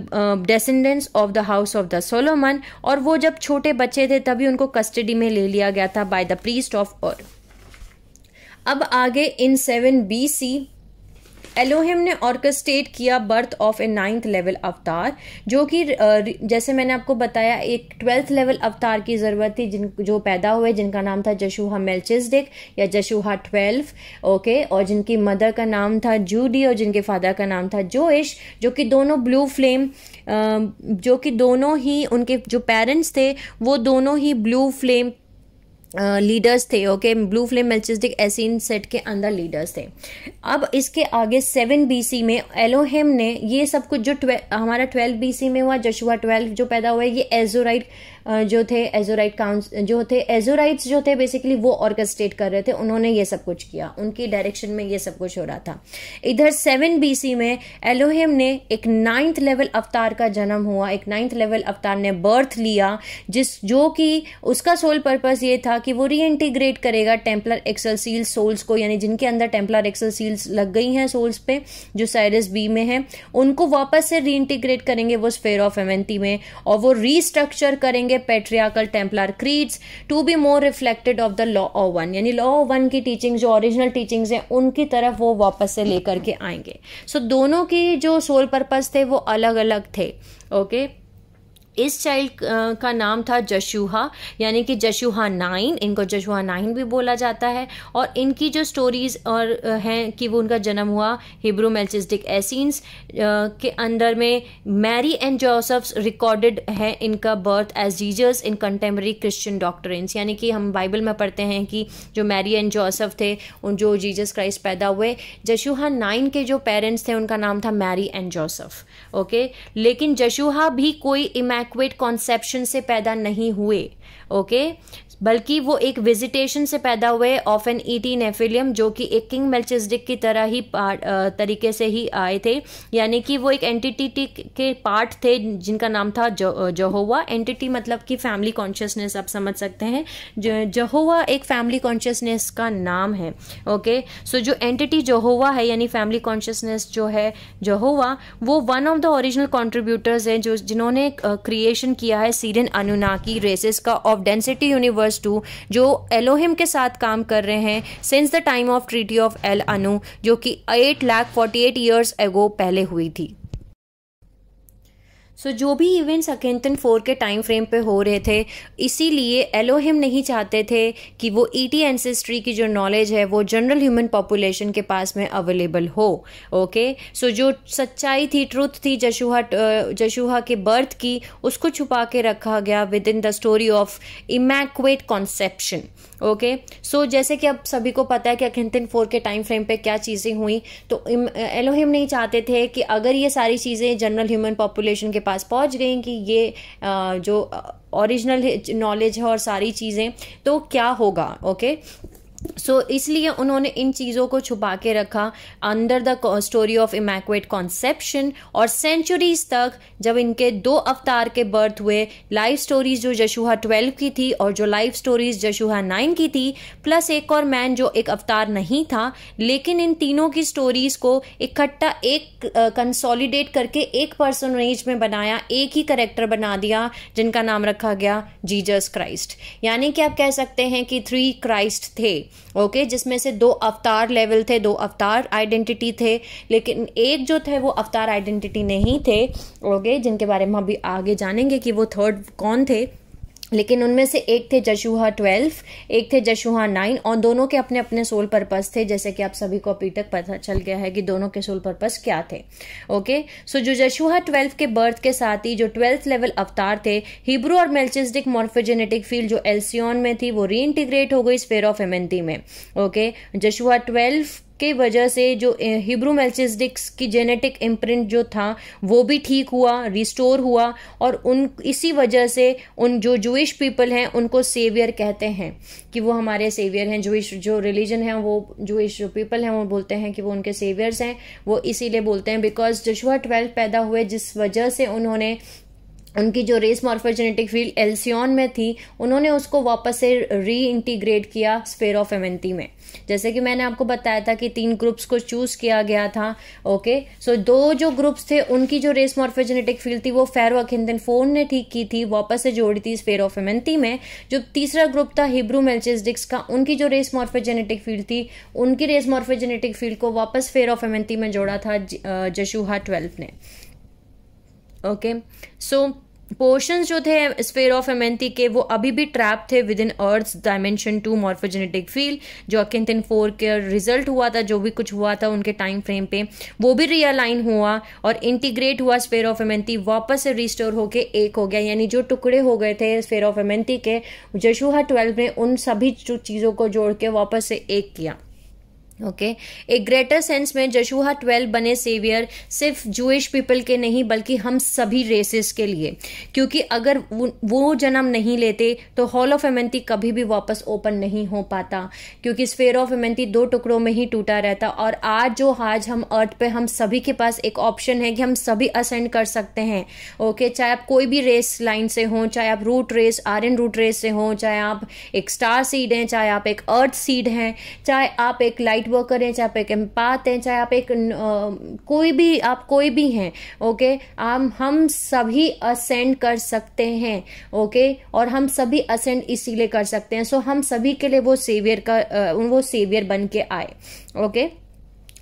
descendants of the house of the Solomon और वो जब छोटे बच्चे थे तभी उनको कस्टडी में ले लिया गया था बाय द प्रीस्ट ऑफ और अब आगे in seven B C Elohim ने ऑर्केस्ट्रेट किया birth of a ninth level avatar जो कि जैसे मैंने आपको बताया एक ट्वेल्थ लेवल अवतार की ज़रूरत थी जिन जो पैदा हुए जिनका नाम था जशुहा मेलचिस या जशुहा ट्वेल्व ओके और जिनकी मदर का नाम था जूडी और जिनके फादर का नाम था जोइश जो कि दोनों ब्लू फ्लेम जो कि दोनों ही उनके जो पेरेंट्स थे वो दोनों ही ब्लू फ्लेम लीडर्स थे okay blue flame Melchizedek Essene sect के अंदर लीडर्स थे अब इसके आगे सेवन बी में एलोहेम ने ये सब कुछ जो हमारा ट्वेल्व बी में हुआ जशुआ ट्वेल्व जो पैदा हुआ है ये एजोराइट जो थे एजोराइट काउंस जो थे एजोराइट्स जो थे बेसिकली वो ऑर्केस्ट्रेट कर रहे थे उन्होंने ये सब कुछ किया उनकी डायरेक्शन में ये सब कुछ हो रहा था इधर सेवन बी में एलोहिम ने एक नाइन्थ लेवल अवतार का जन्म हुआ एक नाइन्थ लेवल अवतार ने बर्थ लिया जिस जो कि उसका सोल पर्पज ये था कि वो री करेगा टेम्पलर एक्सल सील सोल्स को यानी जिनके अंदर टेम्पलर एक्सल सील्स लग गई हैं सोल्स पे जो साइरस बी में है उनको वापस से री करेंगे वो स्फेयर ऑफ एवेंटी में और वो रीस्ट्रक्चर करेंगे करेंगे patriarchal Templar creeds to be more reflected of the law of one यानी लॉ ऑफ वन की टीचिंग जो ओरिजिनल टीचिंग्स हैं उनकी तरफ वो वापस से लेकर के आएंगे सो so, दोनों की जो सोल पर्पज थे वो अलग अलग थे ओके okay? इस चाइल्ड का नाम था जशुहा यानी कि जशुहा नाइन इनको जशुहा नाइन भी बोला जाता है और इनकी जो स्टोरीज और हैं कि वो उनका जन्म हुआ हिब्रू मेल्चिस्टिक एसिन्स के अंदर में मैरी एंड जोसफ्स रिकॉर्डेड है इनका birth as Jesus in contemporary Christian doctrines यानी कि हम बाइबल में पढ़ते हैं कि जो मैरी एंड जोसफ थे उन जो जीजस क्राइस्ट पैदा हुए जशुहा नाइन के जो पेरेंट्स थे उनका नाम था मैरी एंड जोसफ ओके लेकिन जशुहा भी कोई इमे इनएक्वेट कॉन्सेप्शन से पैदा नहीं हुए ओके बल्कि वो एक विजिटेशन से पैदा हुए ऑफ एन ईटी नेफिलियम जो कि एक किंग मेल्चिस्डिक की तरह ही तरीके से ही आए थे यानी कि वो एक एंटिटी के पार्ट थे जिनका नाम था जहोवा एंटिटी मतलब कि फैमिली कॉन्शियसनेस आप समझ सकते हैं जहोवा एक फैमिली कॉन्शियसनेस का नाम है ओके सो जो एंटिटी जहोवा है यानी फैमिली कॉन्शियसनेस जो है जहोवा वो one of the original contributors हैं जो जिन्होंने क्रिएशन किया है सीरियन अनुनाकी रेसिस का ऑफ डेंसिटी यूनिवर्स टू जो एलोहिम के साथ काम कर रहे हैं since the time of treaty of El Anu जो कि eight lakh forty eight years ago पहले हुई थी सो so, जो भी इवेंट्स अकेंतन फोर के टाइम फ्रेम पे हो रहे थे इसीलिए एलोहिम नहीं चाहते थे कि वो ई टी एनसेस्ट्री की जो नॉलेज है वो जनरल ह्यूमन पॉपुलेशन के पास में अवेलेबल हो ओके okay? सो so, जो सच्चाई थी ट्रुथ थी जशुहा जशुहा के बर्थ की उसको छुपा के रखा गया within the story of immaculate conception okay so जैसे कि अब सभी को पता है कि अखिंतिन फोर के टाइम फ्रेम पे क्या चीज़ें हुई तो एलोहिम नहीं चाहते थे कि अगर ये सारी चीज़ें जनरल ह्यूमन पॉपुलेशन के पास पहुंच गई कि ये जो ओरिजिनल नॉलेज है और सारी चीज़ें तो क्या होगा ओके okay? सो so, इसलिए उन्होंने इन चीज़ों को छुपा के रखा under the story of immaculate conception और सेंचुरीज तक जब इनके दो अवतार के बर्थ हुए लाइव स्टोरीज जो जशुहा ट्वेल्व की थी और जो लाइव स्टोरीज जशुहा नाइन की थी प्लस एक और मैन जो एक अवतार नहीं था लेकिन इन तीनों की स्टोरीज को इकट्ठा एक कंसोलिडेट uh, करके एक पर्सनरेज में बनाया एक ही करेक्टर बना दिया जिनका नाम रखा गया जीजस क्राइस्ट यानी कि आप कह सकते हैं कि थ्री क्राइस्ट थे ओके जिसमें से दो अवतार लेवल थे दो अवतार आइडेंटिटी थे लेकिन एक जो थे वो अवतार आइडेंटिटी नहीं थे ओके जिनके बारे में अभी आगे जानेंगे कि वो थर्ड कौन थे लेकिन उनमें से एक थे जशुहा ट्वेल्व एक थे जशुहा नाइन और दोनों के अपने अपने सोल पर्पस थे जैसे कि आप सभी को अभी तक पता चल गया है कि दोनों के सोल पर्पस क्या थे ओके सो so, जो जशुहा ट्वेल्व के बर्थ के साथ ही जो ट्वेल्थ लेवल अवतार थे हिब्रू और मेल्चिस्टिक मॉर्फोजेनेटिक फील्ड जो एल्सियन में थी वो री हो गई स्पेयर ऑफ एमेंटी में ओके जशुहा ट्वेल्व जिसके वजह से जो हिब्रू मेल्सिस्डिक्स की जेनेटिक इम्प्रिंट जो था वो भी ठीक हुआ रिस्टोर हुआ और उन इसी वजह से उन जो जुइश पीपल हैं उनको सेवियर कहते हैं कि वो हमारे सेवियर हैं जूश जो रिलीजन है वो जूश जो पीपल हैं वो बोलते हैं कि वो उनके सेवियर्स हैं वो इसीलिए बोलते हैं बिकॉज जशुआ ट्वेल्थ पैदा हुए जिस वजह से उन्होंने उनकी जो रेस मॉर्फोजेनेटिक फील्ड एल्सियन में थी उन्होंने उसको वापस से री इंटीग्रेट किया स्फेयर ऑफ एमेंटी में जैसे कि मैंने आपको बताया था कि तीन ग्रुप्स को चूज किया गया था ओके सो दो जो ग्रुप्स थे उनकी जो रेस मॉर्फोजेनेटिक फील्ड थी वो फेरो अखिंदन फोन ने ठीक की थी वापस से जोड़ी थी स्फेयर ऑफ एमेंटी में जो तीसरा ग्रुप था हिब्रू मेल्चेस्डिक्स का उनकी जो रेस मॉर्फोजेनेटिक फील्ड थी उनकी रेस मॉर्फोजेनेटिक फील्ड को वापस स्पेयर ऑफ एमेंटी में जोड़ा था जशूहा ट्वेल्व ने ओके सो पोर्शंस जो थे स्फेयर ऑफ एमेंथी के वो अभी भी ट्रैप थे within earth dimension two morphogenetic field जो अकिन फोर के रिजल्ट हुआ था जो भी कुछ हुआ था उनके टाइम फ्रेम पे वो भी रियलाइन हुआ और इंटीग्रेट हुआ स्फेयर ऑफ एमेंथी वापस से रिस्टोर होके एक हो गया यानी जो टुकड़े हो गए थे स्फेयर ऑफ एमेंथी के जशुहा ट्वेल्व ने उन सभी चीज़ों को जोड़ के वापस से एक किया ओके okay. एक ग्रेटर सेंस में जशुहा ट्वेल्व बने सेवियर सिर्फ जूश पीपल के नहीं बल्कि हम सभी रेसेस के लिए क्योंकि अगर वो जन्म नहीं लेते तो हॉल ऑफ एमेंती कभी भी वापस ओपन नहीं हो पाता क्योंकि स्फेयर ऑफ एमेंटी दो टुकड़ों में ही टूटा रहता और आज जो आज हम अर्थ पे हम सभी के पास एक ऑप्शन है कि हम सभी असेंड कर सकते हैं ओके okay. चाहे आप कोई भी रेस लाइन से हों चाहे आप root race R N root race से हों चाहे आप एक स्टार सीड हैं चाहे आप एक अर्थ सीड हैं चाहे आप एक लाइट लाइट वर्कर हैं चाहे आप एक एम्पात हैं चाहे आप एक आ, कोई भी आप कोई भी हैं ओके हम हम सभी असेंड कर सकते हैं ओके और हम सभी असेंड इसीलिए कर सकते हैं सो हम सभी के लिए वो सेवियर का आ, वो सेवियर बन के आए ओके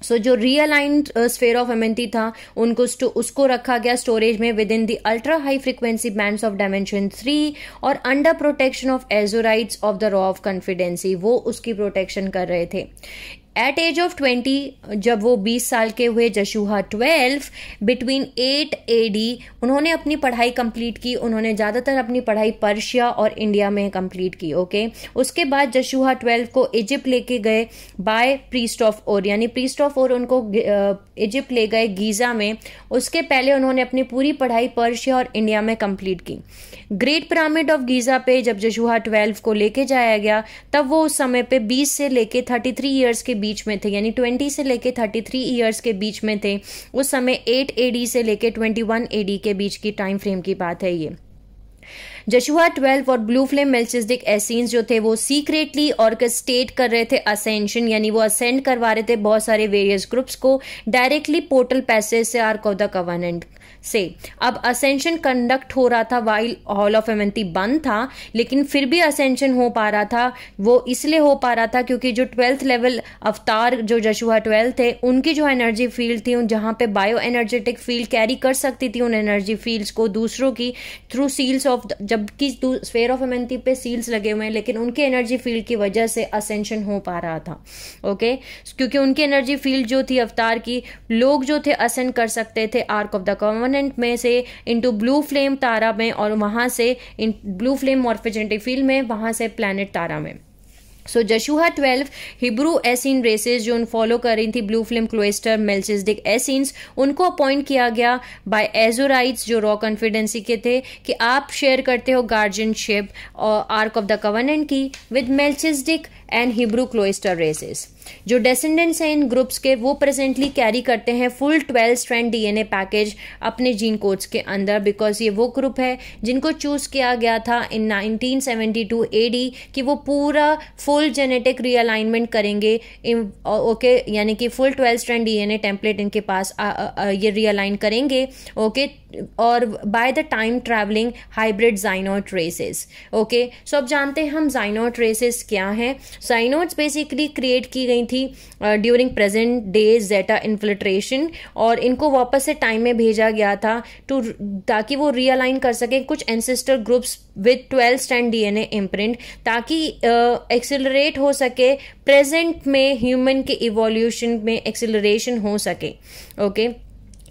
सो so, जो रियलाइंड स्फेयर ऑफ एमेंटी था उनको उसको रखा गया स्टोरेज में within the ultra high frequency bands of dimension three और under protection of Azurites of the Ra of Confederacy वो उसकी प्रोटेक्शन कर रहे थे एट एज ऑफ ट्वेंटी जब वो बीस साल के हुए Jeshua twelve between eight A D उन्होंने अपनी पढ़ाई कंप्लीट की उन्होंने ज़्यादातर अपनी पढ़ाई पर्शिया और इंडिया में कंप्लीट की ओके उसके बाद जशुहा ट्वेल्व को इजिप्ट लेके गए बाय प्रीस्ट ऑफ और यानी प्रीस्ट ऑफ और उनको इजिप्ट ले गए गीज़ा में उसके पहले उन्होंने अपनी पूरी पढ़ाई पर्शिया और इंडिया में कंप्लीट की ग्रेट पिरामिड ऑफ गीज़ा पे जब जशुहा ट्वेल्व को लेके जाया गया तब वो उस समय पे बीस से लेके थर्टी थ्री ईयर्स के बीच बीच में थे यानी ट्वेंटी से लेके थर्टी थ्री ईयर्स के बीच में थे उस समय एट ए से लेके ट्वेंटी वन ए के बीच की टाइम फ्रेम की बात है ये जशुआ ट्वेल्व और ब्लू फ्लेम मेल्चिस्टिक एसिन जो थे वो सीक्रेटली ऑर्केस्ट्रेट कर रहे थे असेंशन यानी वो असेंड करवा रहे थे बहुत सारे वेरियस ग्रुप्स को डायरेक्टली पोर्टल पैसेज से आर्क ऑफ द कवर्नेंट से अब असेंशन कंडक्ट हो रहा था वाइल हॉल ऑफ एमेंटी बंद था लेकिन फिर भी असेंशन हो पा रहा था वो इसलिए हो पा रहा था क्योंकि जो ट्वेल्थ लेवल अवतार जो जशुआ ट्वेल्थ थे उनकी जो एनर्जी फील्ड थी जहाँ पे बायो एनर्जेटिक फील्ड कैरी कर सकती थी उन एनर्जी फील्ड्स को दूसरों की थ्रू सील्स ऑफ जबकि स्फेयर ऑफ एमेंटी पे सील्स लगे हुए हैं लेकिन उनके एनर्जी फील्ड की वजह से असेंशन हो पा रहा था ओके क्योंकि उनकी एनर्जी फील्ड जो थी अवतार की लोग जो थे असेंड कर सकते थे ark of the common permanent में से इंटू ब्लू फ्लेम तारा में और वहाँ से इन ब्लू फ्लेम मॉर्फेजेंटिक फील्ड में वहाँ से प्लानट तारा में so Jeshua twelve Hebrew Essene races जो उन फॉलो कर रही थी ब्लू फिल्म क्लोएस्टर मेल्सिस्डिक एसिन्स उनको अपॉइंट किया गया बाय एजोराइट्स जो रॉ कॉन्फिडेंसी के थे कि आप शेयर करते हो गार्जियनशिप और आर्क ऑफ द कवर्नेंट की with Melchizedek and Hebrew cloister races जो डेसेंडेंट्स हैं इन ग्रुप्स के वो प्रेजेंटली कैरी करते हैं full twelve strand DNA package अपने जीन कोड्स के अंदर बिकॉज ये वो ग्रुप है जिनको चूज किया गया था इन 1972 एडी कि वो पूरा फुल जेनेटिक रियलाइनमेंट करेंगे ओके यानी कि full twelve strand DNA template इनके पास आ, आ, आ, ये रियलाइन करेंगे ओके और by the time travelling hybrid Zionite races okay so अब जानते हैं हम जाइनोट रेसेस क्या हैं जाइनोट्स बेसिकली क्रिएट की गई थी during present day Zeta infiltration और इनको वापस से टाइम में भेजा गया था टू ताकि वो रियलाइन कर सकें कुछ ancestor groups with twelve strand D N A imprint ताकि एक्सेलरेट uh, हो सके प्रेजेंट में ह्यूमन के इवोल्यूशन में एक्सेलरेशन हो सके ओके okay?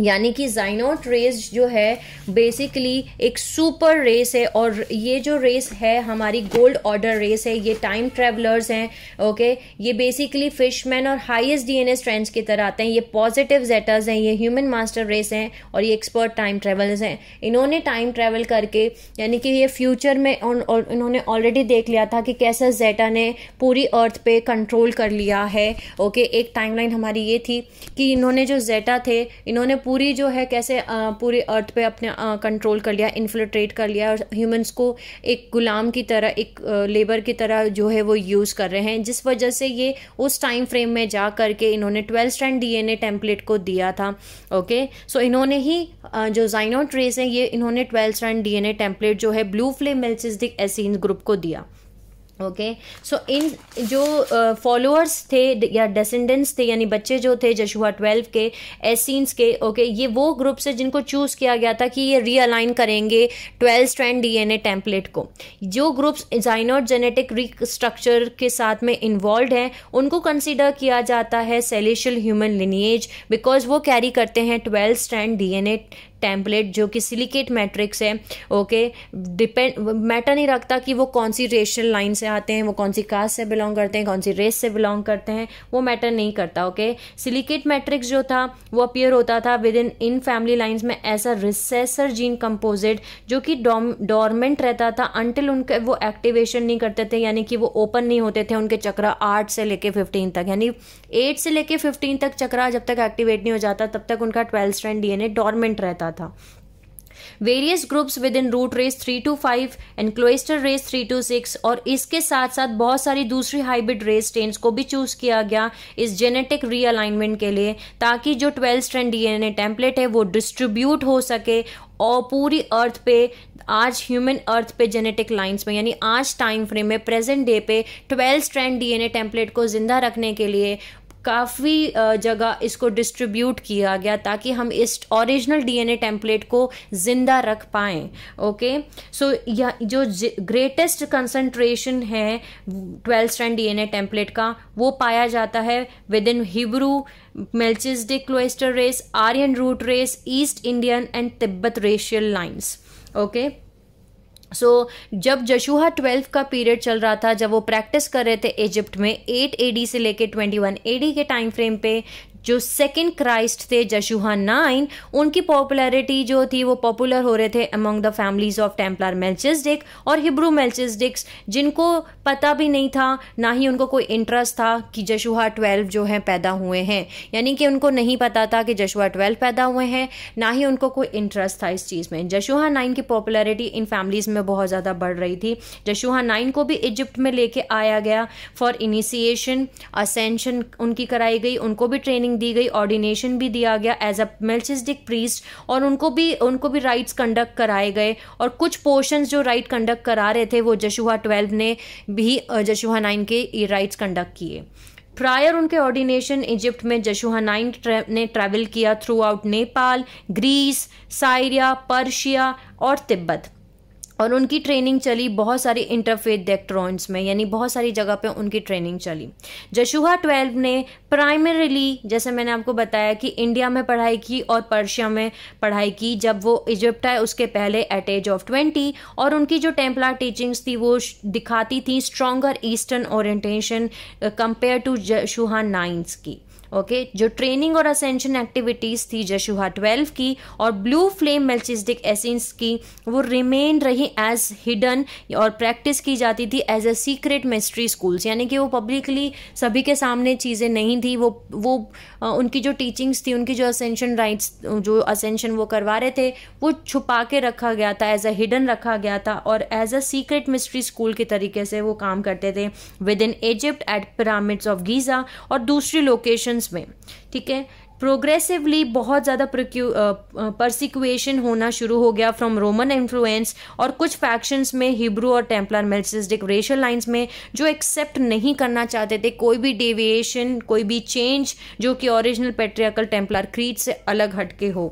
यानी कि जाइनोट रेस जो है बेसिकली एक सुपर रेस है और ये जो रेस है हमारी गोल्ड ऑर्डर रेस है ये टाइम ट्रेवलर्स हैं ओके ये बेसिकली फिशमैन और हाईएस्ट डीएनए स्ट्रेंड्स की तरह आते हैं ये पॉजिटिव जेटर्स हैं ये ह्यूमन मास्टर रेस हैं और ये एक्सपर्ट टाइम ट्रेवलर्स हैं इन्होंने टाइम ट्रेवल करके यानी कि ये फ्यूचर में इन्होंने ऑलरेडी देख लिया था कि कैसा जेटा ने पूरी अर्थ पे कंट्रोल कर लिया है ओके एक टाइमलाइन हमारी ये थी कि इन्होंने जो जेटा थे इन्होंने पूरी जो है कैसे पूरे अर्थ पे अपने कंट्रोल कर लिया इन्फिल्ट्रेट कर लिया और ह्यूमंस को एक गुलाम की तरह एक लेबर की तरह जो है वो यूज़ कर रहे हैं जिस वजह से ये उस टाइम फ्रेम में जा करके इन्होंने twelfth strand D A template को दिया था ओके सो इन्होंने ही जो जाइनो ट्रेस है ये इन्होंने twelfth strand D A template जो है ब्लू फ्लेम दिक एसिन ग्रुप को दिया ओके सो इन जो फॉलोअर्स uh, थे या डेसेंडेंट्स थे यानी बच्चे जो थे जशुआ ट्वेल्व के एसिनस के ओके okay, ये वो ग्रुप्स है जिनको चूज़ किया गया था कि ये रीअलाइन करेंगे ट्वेल्व स्ट्रैंड डीएनए टेम्पलेट को जो ग्रुप्स जाइनोट जेनेटिक रिस्ट्रक्चर के साथ में इन्वॉल्व हैं उनको कंसिडर किया जाता है सेलिशियल ह्यूमन लिनिएज बिकॉज वो कैरी करते हैं ट्वेल्व स्ट्रैंड डी टेम्पलेट जो कि सिलिकेट मैट्रिक्स है ओके डिपेंड मैटर नहीं रखता कि वो कौन सी रेशल लाइन से आते हैं वो कौन सी कास्ट से बिलोंग करते हैं कौन सी रेस से बिलोंग करते हैं वो मैटर नहीं करता ओके सिलिकेट मैट्रिक्स जो था वो अपियर होता था within in family lines में as a recessive gene composite जो कि डॉर्मेंट रहता था अनटिल उनके वो एक्टिवेशन नहीं करते थे यानी कि वो ओपन नहीं होते थे उनके चक्रा आठ से लेके फिफ्टीन तक यानी एट से लेके फिफ्टीन तक चक्रा जब तक एक्टिवेट नहीं हो जाता तब तक उनका ट्वेल्थ स्ट्रैंड डीएनए डॉर्मेंट रहता होता था various groups within root race three two five and cloister race three two six और इसके साथ साथ बहुत सारी दूसरी हाइब्रिड रेस स्ट्रेंस को भी चूज किया गया इस जेनेटिक रीअलाइनमेंट के लिए ताकि जो ट्वेल्व स्ट्रैंड डीएनए टेम्पलेट है वो डिस्ट्रीब्यूट हो सके और पूरी अर्थ पे आज ह्यूमन अर्थ पे जेनेटिक लाइंस में यानी आज टाइम फ्रेम में प्रेजेंट डे पे ट्वेल्थ स्ट्रैंड डीएनए टेम्पलेट को जिंदा रखने के लिए काफ़ी जगह इसको डिस्ट्रीब्यूट किया गया ताकि हम इस ओरिजिनल डीएनए टेम्पलेट को ज़िंदा रख पाएँ ओके सो यह जो ग्रेटेस्ट कंसनट्रेशन है ट्वेल्थ स्टैंड डीएनए टेम्पलेट का वो पाया जाता है within Hebrew Melchizedek cloister race Aryan root race East Indian and Tibet racial lines okay okay? So so, जब जशुहा ट्वेल्व का पीरियड चल रहा था जब वो प्रैक्टिस कर रहे थे इजिप्ट में एट एडी से लेके वन ए के टाइम फ्रेम पे जो सेकेंड क्राइस्ट थे जशुहा नाइन उनकी पॉपुलैरिटी जो थी वो पॉपुलर हो रहे थे among the families of Templar Melchizedek और हिब्रू मेल्चिस जिनको पता भी नहीं था ना ही उनको कोई इंटरेस्ट था कि जशुहा ट्वेल्व जो है पैदा हुए हैं यानी कि उनको नहीं पता था कि जशुहा ट्वेल्व पैदा हुए हैं ना ही उनको कोई इंटरेस्ट था इस चीज़ में जशुहा नाइन की पॉपुलैरिटी इन फैमिलीज़ में बहुत ज़्यादा बढ़ रही थी जशुहा नाइन को भी इजिप्ट में लेके आया गया फॉर इनिशिएशन असेंशन उनकी कराई गई उनको भी ट्रेनिंग ट्रेनिंग दी गई ऑर्डिनेशन भी दिया गया एज अ मेलचिस्टिक प्रीस्ट और उनको भी उनको भी राइट्स कंडक्ट कराए गए और कुछ पोर्शन जो राइट कंडक्ट करा रहे थे वो जशुहा ट्वेल्व ने भी जशुहा नाइन के राइट्स कंडक्ट किए प्रायर उनके ऑर्डिनेशन इजिप्ट में जशुहा नाइन ने ट्रैवल किया throughout Nepal Greece Syria Persia और तिब्बत और उनकी ट्रेनिंग चली बहुत सारी इंटरफेथ डेक्ट्रॉन्स में यानी बहुत सारी जगह पे उनकी ट्रेनिंग चली जशुहा ट्वेल्व ने प्राइमरीली जैसे मैंने आपको बताया कि इंडिया में पढ़ाई की और पर्शिया में पढ़ाई की जब वो इजिप्ट आए उसके पहले एट एज ऑफ ट्वेंटी और उनकी जो टेम्पला टीचिंग्स थी वो दिखाती थी stronger eastern orientation compare to Jeshua nine's की ओके okay, जो ट्रेनिंग और असेंशन एक्टिविटीज़ थी जशुहा ट्वेल्व की और ब्लू फ्लेम मेल्चिस्टिक एसेंस की वो रिमेन रही एज हिडन और प्रैक्टिस की जाती थी as a secret mystery schools यानी कि वो पब्लिकली सभी के सामने चीज़ें नहीं थी वो वो उनकी जो टीचिंग्स थी उनकी जो असेंशन राइट्स जो असेंशन वो करवा रहे थे वो छुपा के रखा गया था एज अ हिडन रखा गया था और as a secret mystery school के तरीके से वो काम करते थे within Egypt at pyramids of Giza और दूसरी लोकेशन सेशंस में ठीक है प्रोग्रेसिवली बहुत ज़्यादा प्रोक्यू होना शुरू हो गया फ्रॉम रोमन इन्फ्लुएंस और कुछ फैक्शंस में हिब्रू और टेम्पलर मेल्सिस्टिक रेशल लाइंस में जो एक्सेप्ट नहीं करना चाहते थे कोई भी डेविएशन कोई भी चेंज जो कि ओरिजिनल पेट्रियाकल टेम्पलर क्रीड से अलग हटके हो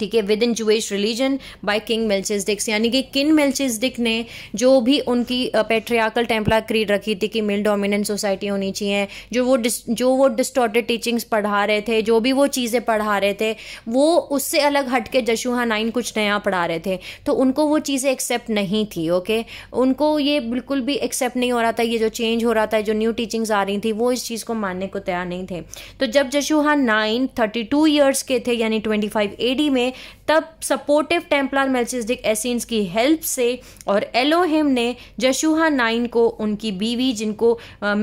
ठीक है within Jewish religion by king Melchizedek's यानी कि किन मेल्चिस्डिक ने जो भी उनकी पेट्रियाकल टेम्पला क्रीड रखी थी कि मेल डोमिनेंट सोसाइटी होनी चाहिए जो वो जो वो डिस्टॉर्टेड टीचिंग्स पढ़ा रहे थे जो भी वो चीज़ें पढ़ा रहे थे वो उससे अलग हट के जशुहा नाइन कुछ नया पढ़ा रहे थे तो उनको वो चीज़ें एक्सेप्ट नहीं थी ओके उनको ये बिल्कुल भी एक्सेप्ट नहीं हो रहा था ये जो चेंज हो रहा था जो न्यू टीचिंग्स आ रही थी वो इस चीज़ को मानने को तैयार नहीं थे तो जब Jeshua nine thirty two years के थे यानी ट्वेंटी फाइव में ने तब सपोर्टिव टेम्पलर मेल्चिस्डिक एसिन्स की हेल्प से और एलोहिम ने जशुहा नाइन को उनकी बीवी जिनको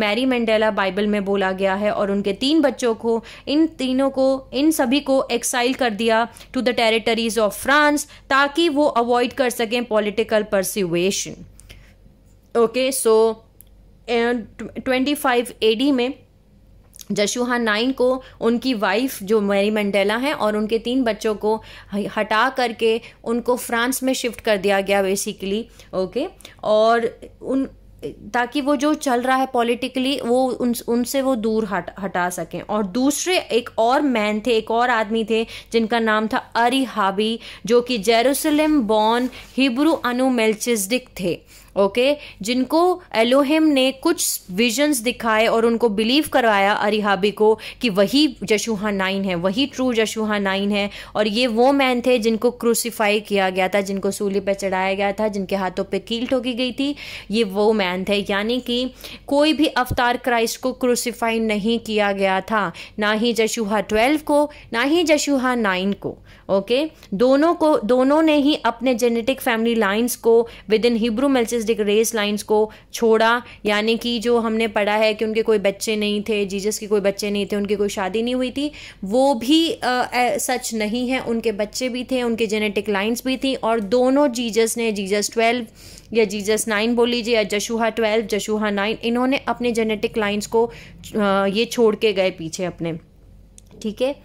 मैरी मंडेला बाइबल में बोला गया है और उनके तीन बच्चों को इन तीनों को इन सभी को एक्साइल कर दिया to the territories of France ताकि वो अवॉइड कर सकें political persecution okay so twenty five AD में जशुहा नाइन को उनकी वाइफ जो मैरी मंडेला हैं और उनके तीन बच्चों को हटा करके उनको फ्रांस में शिफ्ट कर दिया गया बेसिकली ओके और उन ताकि वो जो चल रहा है पॉलिटिकली वो उन उनसे वो दूर हट हटा सकें और दूसरे एक और मैन थे एक और आदमी थे जिनका नाम था अरी हाबी जो कि Jerusalem born Hebrew Anu Melchizedek थे ओके जिनको एलोहिम ने कुछ विजन्स दिखाए और उनको बिलीव करवाया अरिहाबी को कि वही जशुहा नाइन है वही ट्रू जशुहा नाइन है और ये वो मैन थे जिनको क्रूसीफाई किया गया था जिनको सूली पर चढ़ाया गया था जिनके हाथों पे कील ठोकी गई थी ये वो मैन थे यानी कि कोई भी अवतार क्राइस्ट को क्रूसीफाई नहीं किया गया था ना ही जशुहा ट्वेल्व को ना ही जशुहा नाइन को ओके दोनों को दोनों ने ही अपने जेनेटिक फैमिली लाइंस को within Hebrew Melchizedek race lines को छोड़ा यानी कि जो हमने पढ़ा है कि उनके कोई बच्चे नहीं थे जीजस के कोई बच्चे नहीं थे उनकी कोई शादी नहीं हुई थी वो भी आ, आ, सच नहीं है उनके बच्चे भी थे उनके जेनेटिक लाइन्स भी थी और दोनों जीजस ने जीजस ट्वेल्व या जीजस नाइन बोल लीजिए या जशुहा ट्वेल्व जशुहा नाइन इन्होंने अपने जेनेटिक लाइन्स को ये छोड़ के गए पीछे अपने ठीक है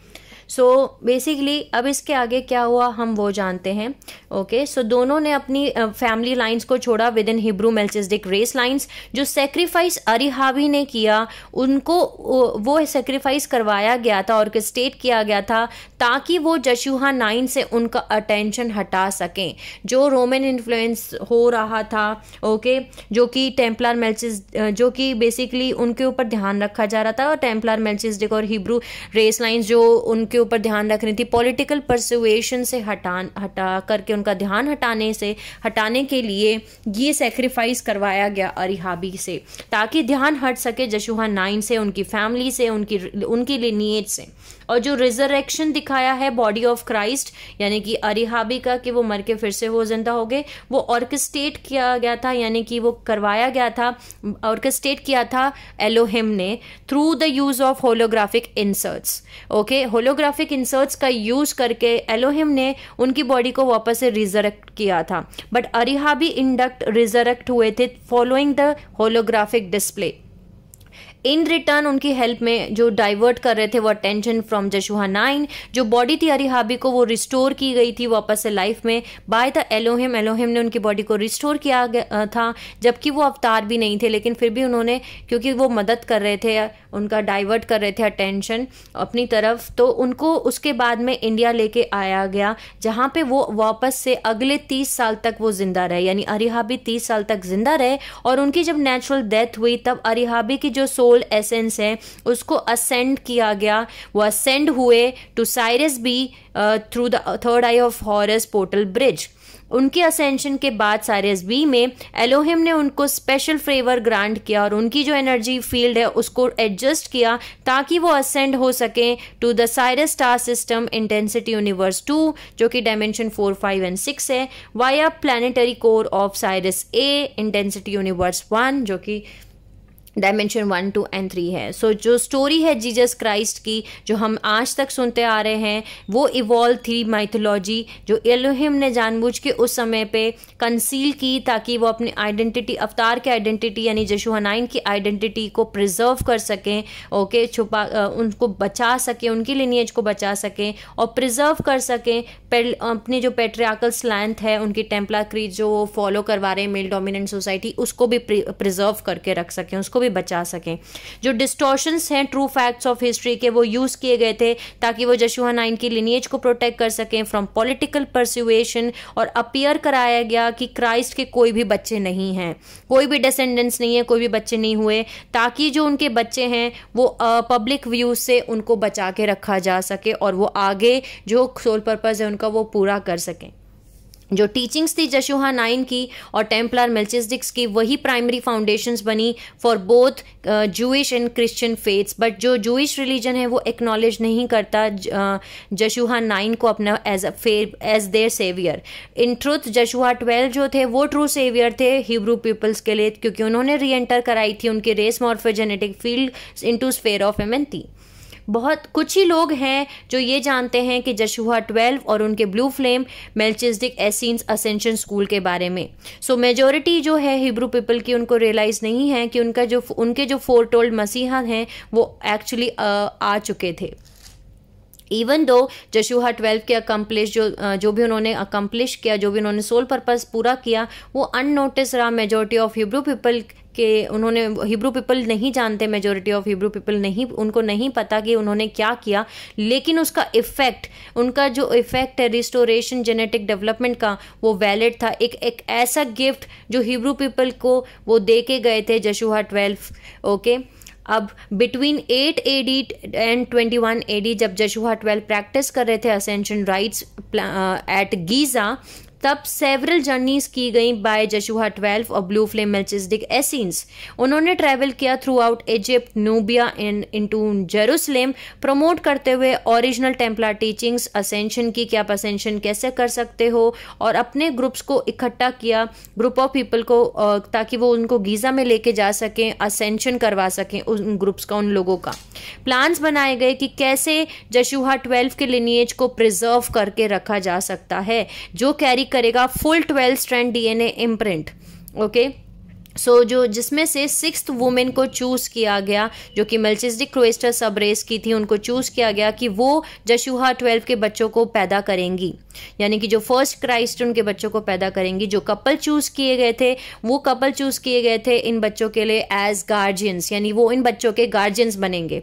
सो so, बेसिकली अब इसके आगे क्या हुआ हम वो जानते हैं ओके okay? सो so, दोनों ने अपनी फैमिली लाइंस को छोड़ा within Hebrew Melchizedek race lines जो सेक्रीफाइस अरिहावी ने किया उनको वो सेक्रीफाइस करवाया गया था स्टेट किया गया था ताकि वो जशुहा नाइन से उनका अटेंशन हटा सकें जो रोमन इन्फ्लुएंस हो रहा था ओके okay? जो कि टेम्पलर मेल्चिस जो कि बेसिकली उनके ऊपर ध्यान रखा जा रहा था और टेम्पलर मेल्चिस्डिक और हिब्रू रेस लाइन्स जो उनके ऊपर ध्यान रख रही थी पॉलिटिकल परसुएशन से हटा हटा करके उनका ध्यान हटाने से हटाने के लिए ये सेक्रीफाइस करवाया गया अरिहाबी से ताकि ध्यान हट सके जशुहा नाइन से उनकी फैमिली से उनकी उनकी लिनिएट से और जो रिजरेक्शन दिखाया है बॉडी ऑफ क्राइस्ट यानी कि अरिहाबी का कि वो मर के फिर से वो जिंदा हो गए वो ऑर्केस्ट्रेट किया गया था यानी कि वो करवाया गया था ऑर्केस्ट्रेट किया था एलोहिम ने through the use of holographic inserts okay holographic inserts का यूज करके एलोहिम ने उनकी बॉडी को वापस से रिजरेक्ट किया था बट अरिहाबी इंडक्ट रिजरेक्ट हुए थे following the holographic display in return उनकी हेल्प में जो डाइवर्ट कर रहे थे वो अटेंशन फ्रॉम जशुहा नाइन जो बॉडी थी अरिहाबी को वो रिस्टोर की गई थी वापस से लाइफ में बाय द एलोहिम एलोहिम ने उनकी बॉडी को रिस्टोर किया था जबकि वो अवतार भी नहीं थे लेकिन फिर भी उन्होंने क्योंकि वो मदद कर रहे थे उनका डाइवर्ट कर रहे थे अटेंशन अपनी तरफ तो उनको उसके बाद में इंडिया लेके आया गया जहाँ पे वो वापस से अगले तीस साल तक वो जिंदा रहे यानी अरिहाबी तीस साल तक जिंदा रहे और उनकी जब नेचुरल डेथ हुई तब अरिहाबी की जो सोल सोल एसेंस है उसको असेंड किया गया वो असेंड हुए to Sirius B through the third eye of Horus portal bridge उनके असेंशन के बाद साइरस बी में एलोहिम ने उनको स्पेशल फ्लेवर ग्रांट किया और उनकी जो एनर्जी फील्ड है उसको एडजस्ट किया ताकि वो असेंड हो सकें to the Sirius star system intensity universe two जो कि dimension four five and six है via planetary core of Sirius A intensity universe one जो कि dimension one two and three है सो so, जो स्टोरी है जीजस क्राइस्ट की जो हम आज तक सुनते आ रहे हैं वो इवॉल्व थी माइथोलॉजी जो एलोहिम ने जानबूझ के उस समय पे कंसील की ताकि वो अपनी आइडेंटिटी अवतार की आइडेंटिटी यानी जशुहनाइन की आइडेंटिटी को प्रिजर्व कर सकें ओके छुपा उनको बचा सकें उनकी लिनीज को बचा सकें और प्रिजर्व कर सकें अपनी जो पेट्रियाकल स्लैंथ है उनकी टेम्पलाक्रीज जो वो फॉलो करवा रहे हैं मेल डोमिनेंट सोसाइटी उसको भी प्रिजर्व करके रख सकें उसको भी भी बचा सकें जो डिस्टोशन हैं ट्रू फैक्ट्स ऑफ हिस्ट्री के वो यूज़ किए गए थे ताकि वो जशुआ नाइन की लिनियज को प्रोटेक्ट कर सकें फ्रॉम पॉलिटिकल परसुएशन और अपियर कराया गया कि क्राइस्ट के कोई भी बच्चे नहीं हैं कोई भी डिसेंडेंट्स नहीं है कोई भी बच्चे नहीं हुए ताकि जो उनके बच्चे हैं वो पब्लिक uh, व्यू से उनको बचा के रखा जा सके और वो आगे जो सोल पर्पज़ है उनका वो पूरा कर सकें जो टीचिंग्स थी जशोहा नाइन की और टेम्पलर मेल्चिस्टिक्स की वही प्राइमरी फाउंडेशंस बनी for both Jewish and Christian faiths but जो जूश रिलीजन है वो एक्नॉलेज नहीं करता uh, जशुहा नाइन को अपना एज अ फे as their saviour in truth Jeshua twelve जो थे वो ट्रू सेवियर थे हिब्रू पीपल्स के लिए क्योंकि उन्होंने री एंटर कराई थी उनकी race morphogenetic field into sphere of Amenti बहुत कुछ ही लोग हैं जो ये जानते हैं कि जशुआ ट्वेल्व और उनके blue flame Melchizedek Essenes ascension school के बारे में सो so, मेजोरिटी जो है हिब्रू पीपल की उनको रियलाइज़ नहीं है कि उनका जो उनके जो फोर टोल्ड मसीहा हैं वो एक्चुअली आ, आ चुके थे इवन दो जशुहा ट्वेल्व के अकम्पलिश जो जो भी उन्होंने अकम्पलिश किया जो भी उन्होंने सोल पर्पज़ पूरा किया वो अननोटिस रहा मेजोरिटी ऑफ हिब्रू पीपल के उन्होंने हिब्रू पीपल नहीं जानते मेजोरिटी ऑफ हिब्रू पीपल नहीं उनको नहीं पता कि उन्होंने क्या किया लेकिन उसका इफ़ेक्ट उनका जो इफ़ेक्ट है रिस्टोरेशन जेनेटिक डेवलपमेंट का वो वैलिड था एक एक ऐसा गिफ्ट जो हिब्रू पीपल को वो दे के गए थे जशुहा ट्वेल्व ओके okay? अब बिटवीन 8 एडी एंड 21 एडी जब जशुआ 12 प्रैक्टिस कर रहे थे असेंशन राइट्स एट गीज़ा तब सेवरल जर्नीज की गई बाय जशुहा ट्वेल्व और ब्लू फ्लेम मेल्चिस्डिक एसिन्स उन्होंने ट्रैवल किया throughout Egypt Nubia and to Jerusalem promote करते हुए ओरिजिनल टेम्पलर टीचिंग्स असेंशन की कि आप असेंशन कैसे कर सकते हो और अपने ग्रुप्स को इकट्ठा किया ग्रुप ऑफ पीपल को ताकि वो उनको गीज़ा में लेके जा सकें असेंशन करवा सकें उन ग्रुप्स का उन लोगों का प्लान्स बनाए गए कि कैसे जशुहा ट्वेल्व के लिनिएज को प्रिजर्व करके रखा जा सकता है जो कैरी करेगा full twelve strand DNA imprint okay so so, जो जिसमें से सिक्स वुमेन को चूज़ किया गया जो कि मेल्चिस्टिक क्रोएस्टर सब रेस की थी उनको चूज़ किया गया कि वो जशुहा ट्वेल्व के बच्चों को पैदा करेंगी यानी कि जो फर्स्ट क्राइस्ट उनके बच्चों को पैदा करेंगी जो कपल चूज़ किए गए थे वो कपल चूज़ किए गए थे इन बच्चों के लिए एज गार्जियंस यानी वो इन बच्चों के गार्जियंस बनेंगे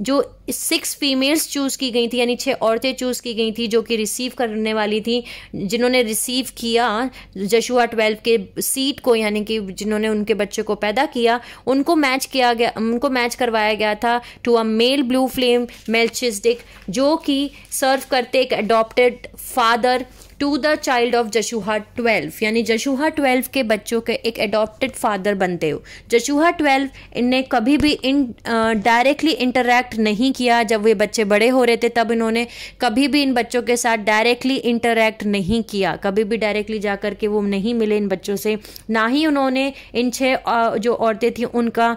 जो सिक्स फीमेल्स चूज़ की गई थी यानी छः औरतें चूज़ की गई थी जो कि रिसीव करने वाली थी जिन्होंने रिसीव किया जशुआ ट्वेल्व के सीट को यानी कि जिन्होंने उनके बच्चे को पैदा किया उनको मैच किया गया उनको मैच करवाया गया था to a male blue flame Melchizedek जो कि सर्व करते एक adopted father to the child of Jeshua twelve यानी जशुहा ट्वेल्व के बच्चों के एक एडॉप्टेड फादर बनते हो जशुहा ट्वेल्व इनने कभी भी इन डायरेक्टली इंटरेक्ट नहीं किया जब वे बच्चे बड़े हो रहे थे तब इन्होंने कभी भी इन बच्चों के साथ डायरेक्टली इंटरेक्ट नहीं किया कभी भी डायरेक्टली जा के वो नहीं मिले इन बच्चों से ना ही उन्होंने इन छः जो औरतें थी उनका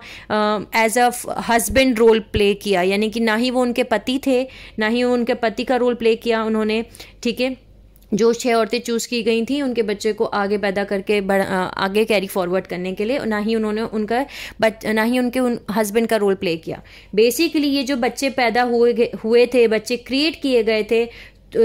as a husband role play किया यानी कि ना ही वो उनके पति थे ना ही उनके पति का रोल प्ले किया उन्होंने ठीक है जो छः औरतें चूज़ की गई थी उनके बच्चे को आगे पैदा करके बढ़ आगे कैरी फॉरवर्ड करने के लिए ना ही उन्होंने उनका बच ना ही उनके उन हस्बैंड का रोल प्ले किया बेसिकली ये जो बच्चे पैदा हुए हुए थे बच्चे क्रिएट किए गए थे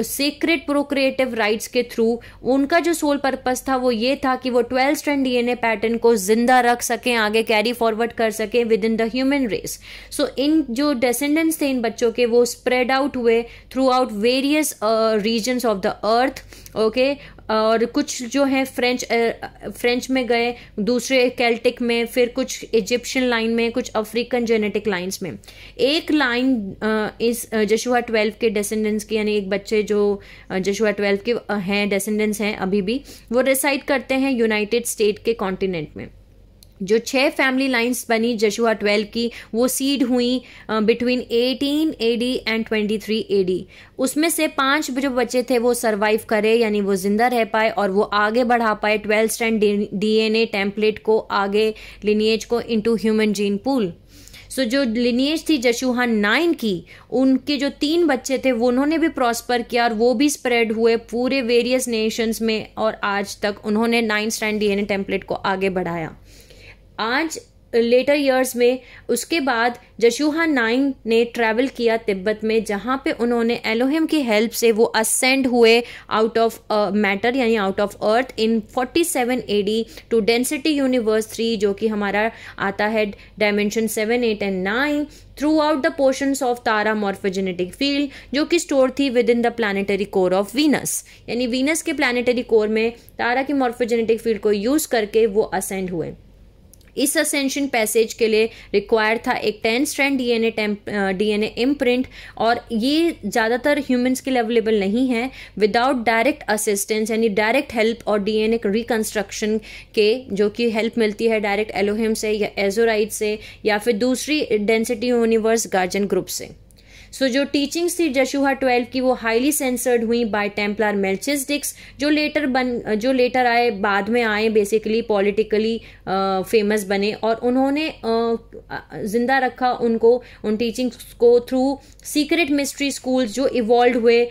सीक्रेट प्रोक्रिएटिव राइट्स के थ्रू उनका जो सोल पर्पस था वो ये था कि वो ट्वेल्थ स्ट्रैंड डीएनए पैटर्न को जिंदा रख सकें आगे कैरी फॉरवर्ड कर सकें within the human race so इन जो डेसेंडेंट्स थे इन बच्चों के वो स्प्रेड आउट हुए throughout various regions of the earth okay और कुछ जो है फ्रेंच फ्रेंच में गए दूसरे कैल्टिक में फिर कुछ इजिप्शियन लाइन में कुछ अफ्रीकन जेनेटिक लाइंस में एक लाइन इस जशुआ ट्वेल्व के डेसेंडेंट्स की यानी एक बच्चे जो जशुआ ट्वेल्व के हैं डेसेंडेंट्स हैं अभी भी वो रिसाइड करते हैं यूनाइटेड स्टेट के कॉन्टिनेंट में जो छः फैमिली लाइंस बनी जशुआ ट्वेल्व की वो सीड हुई between eighteen AD and twenty three AD उसमें से पांच जो बच्चे थे वो सरवाइव करे यानी वो जिंदा रह पाए और वो आगे बढ़ा पाए ट्वेल्थ स्टैंड डीएनए टेम्पलेट को आगे लिनिएज को into human gene pool so so, जो लिनिएज थी जशुहा नाइन की उनके जो तीन बच्चे थे वो उन्होंने भी प्रॉस्पर किया और वो भी स्प्रेड हुए पूरे वेरियस नेशंस में और आज तक उन्होंने नाइन स्टैंड डीएनए टेम्पलेट को आगे बढ़ाया आज लेटर ईयर्स में उसके बाद जशूहा नाइन ने ट्रैवल किया तिब्बत में जहाँ पे उन्होंने एलोहिम की हेल्प से वो असेंड हुए आउट ऑफ मैटर यानी out of earth in 47 seven AD to density universe three जो कि हमारा आता है dimension seven eight and nine throughout the portions of Tara morphogenetic field जो कि स्टोर थी within the planetary core of Venus यानी Venus के प्लानिटरी कोर में तारा की मॉर्फोजेनेटिक फील्ड को यूज़ करके वो असेंड हुए इस असेंशन पैसेज के लिए रिक्वायर था एक ten strand DNA DNA imprint और ये ज़्यादातर ह्यूमंस के लिए अवेलेबल नहीं है विदाउट डायरेक्ट असिस्टेंस यानी डायरेक्ट हेल्प और डीएनए रिकन्स्ट्रक्शन के जो कि हेल्प मिलती है डायरेक्ट एलोहिम से या एजोराइट से या फिर दूसरी डेंसिटी यूनिवर्स गार्जन ग्रुप से सो so, जो टीचिंग्स थी जशुहा ट्वेल्व की वो हाईली सेंसर्ड हुई बाय टेम्पलर मेल्चिस्टिक्स जो लेटर बन जो लेटर आए बाद में आए बेसिकली पॉलिटिकली फेमस बने और उन्होंने uh, uh, जिंदा रखा उनको उन टीचिंग्स को थ्रू सीक्रेट मिस्ट्री स्कूल जो इवॉल्व हुए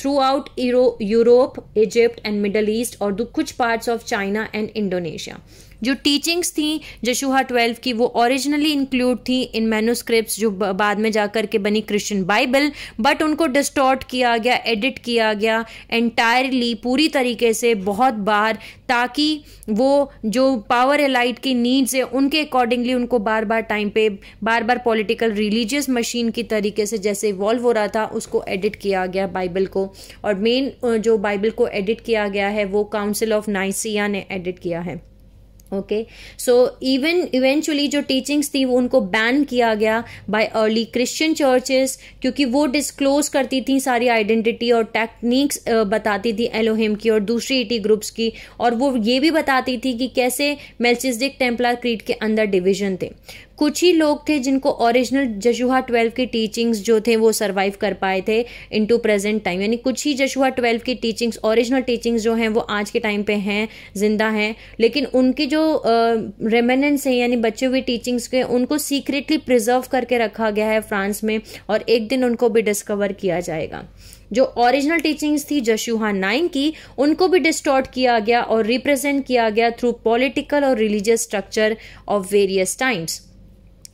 throughout Europe Egypt and Middle East और कुछ parts of China and Indonesia जो टीचिंग्स थी जशुहा ट्वेल्व की वो ओरिजिनली इंक्लूड थी इन मेनोस्क्रिप्ट जो बाद में जाकर के बनी क्रिश्चियन बाइबल बट उनको डिस्टॉर्ट किया गया एडिट किया गया एंटायरली पूरी तरीके से बहुत बार ताकि वो जो पावर एलाइट की नीड्स है उनके अकॉर्डिंगली उनको बार बार टाइम पे बार बार पॉलिटिकल रिलीजियस मशीन की तरीके से जैसे इवॉल्व हो रहा था उसको एडिट किया गया बाइबल को और मेन जो बाइबल को एडिट किया गया है वो काउंसिल ऑफ नाइसिया ने एडिट किया है ओके सो इवन इवेंचुअली जो टीचिंग्स थी वो उनको बैन किया गया बाय अर्ली क्रिश्चियन चर्चेस क्योंकि वो डिस्क्लोज करती थी सारी आइडेंटिटी और टेक्निक्स बताती थी एलोहिम की और दूसरी ईटी e ग्रुप्स की और वो ये भी बताती थी कि कैसे मेल्सिस्डिक टेम्पलर क्रीड के अंदर डिविजन थे कुछ ही लोग थे जिनको ओरिजिनल जशुहा ट्वेल्व के टीचिंग्स जो थे वो सर्वाइव कर पाए थे इन टू प्रेजेंट टाइम यानी कुछ ही जशुहा ट्वेल्व की टीचिंग्स ओरिजिनल टीचिंग्स जो हैं वो आज के टाइम पे हैं जिंदा हैं लेकिन उनकी जो रेमेनेंट्स हैं यानी बचे हुए टीचिंग्स के उनको सीक्रेटली प्रिजर्व करके रखा गया है फ्रांस में और एक दिन उनको भी डिस्कवर किया जाएगा जो ओरिजिनल टीचिंग्स थी जशुहा नाइन की उनको भी डिस्टॉर्ट किया गया और रिप्रेजेंट किया गया थ्रू पॉलिटिकल और religious structure of various times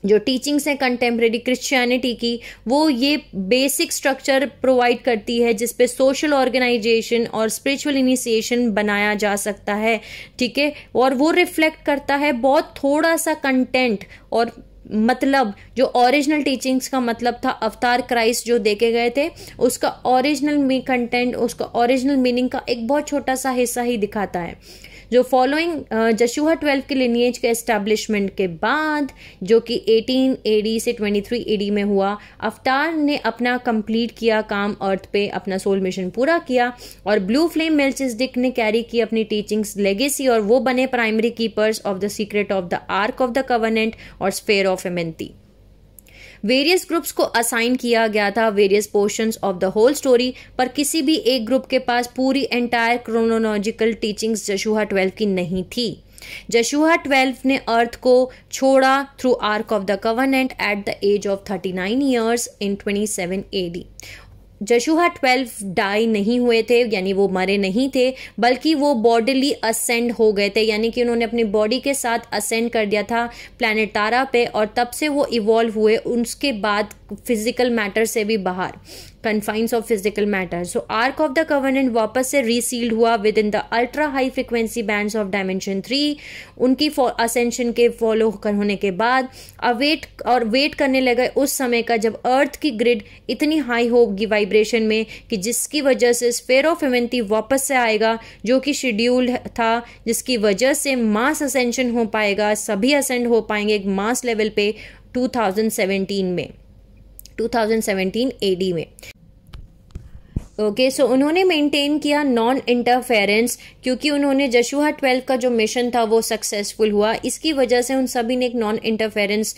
जो टीचिंग्स हैं कंटेम्प्रेरी क्रिश्चियनिटी की वो ये बेसिक स्ट्रक्चर प्रोवाइड करती है जिसपे सोशल ऑर्गेनाइजेशन और स्पिरिचुअल इनिशिएशन बनाया जा सकता है ठीक है और वो रिफ्लेक्ट करता है बहुत थोड़ा सा कंटेंट और मतलब जो ओरिजिनल टीचिंग्स का मतलब था अवतार क्राइस्ट जो देखे गए थे उसका ओरिजिनल कंटेंट उसका ओरिजिनल मीनिंग का एक बहुत छोटा सा हिस्सा ही दिखाता है जो फॉलोइंग जशुहा ट्वेल्व के लिनिएज के एस्टेब्लिशमेंट के बाद जो कि 18 एडी से 23 एडी में हुआ अवतार ने अपना कंप्लीट किया काम अर्थ पे अपना सोल मिशन पूरा किया और ब्लू फ्लेम डिक ने कैरी की अपनी टीचिंग्स लेगेसी और वो बने primary keepers of the secret of the ark of the covenant और sphere of Amenti various groups को असाइन किया गया था various portion of the whole story पर किसी भी एक ग्रुप के पास पूरी entire chronological teachings Jeshua twelve की नहीं थी जशुहा ट्वेल्व ने अर्थ को छोड़ा through ark of the covenant at the age of thirty nine years in twenty seven AD Jeshua twelve die नहीं हुए थे यानी वो मरे नहीं थे बल्कि वो बॉडीली असेंड हो गए थे यानी कि उन्होंने अपनी बॉडी के साथ असेंड कर दिया था प्लानिटारा तारा पे और तब से वो इवॉल्व हुए उसके बाद फिजिकल मैटर से भी बाहर confines of physical matter so ark of the covenant वापस से रीसील्ड हुआ within the ultra high frequency band of dimension three उनकी असेंशन के फॉलो होने के बाद अवेट और वेट करने लगे उस समय का जब अर्थ की ग्रिड इतनी हाई होगी वाइब्रेशन में कि जिसकी वजह से स्पेयर ऑफ हेमेंथी वापस से आएगा जो कि शेड्यूल्ड था जिसकी वजह से मास असेंशन हो पाएगा सभी असेंड हो पाएंगे एक मास लेवल पे 2017 में 2017 एडी में ओके okay, सो so उन्होंने मेंटेन किया नॉन इंटरफेरेंस क्योंकि उन्होंने जशुआ ट्वेल्व का जो मिशन था वो सक्सेसफुल हुआ इसकी वजह से उन सभी ने एक नॉन इंटरफेरेंस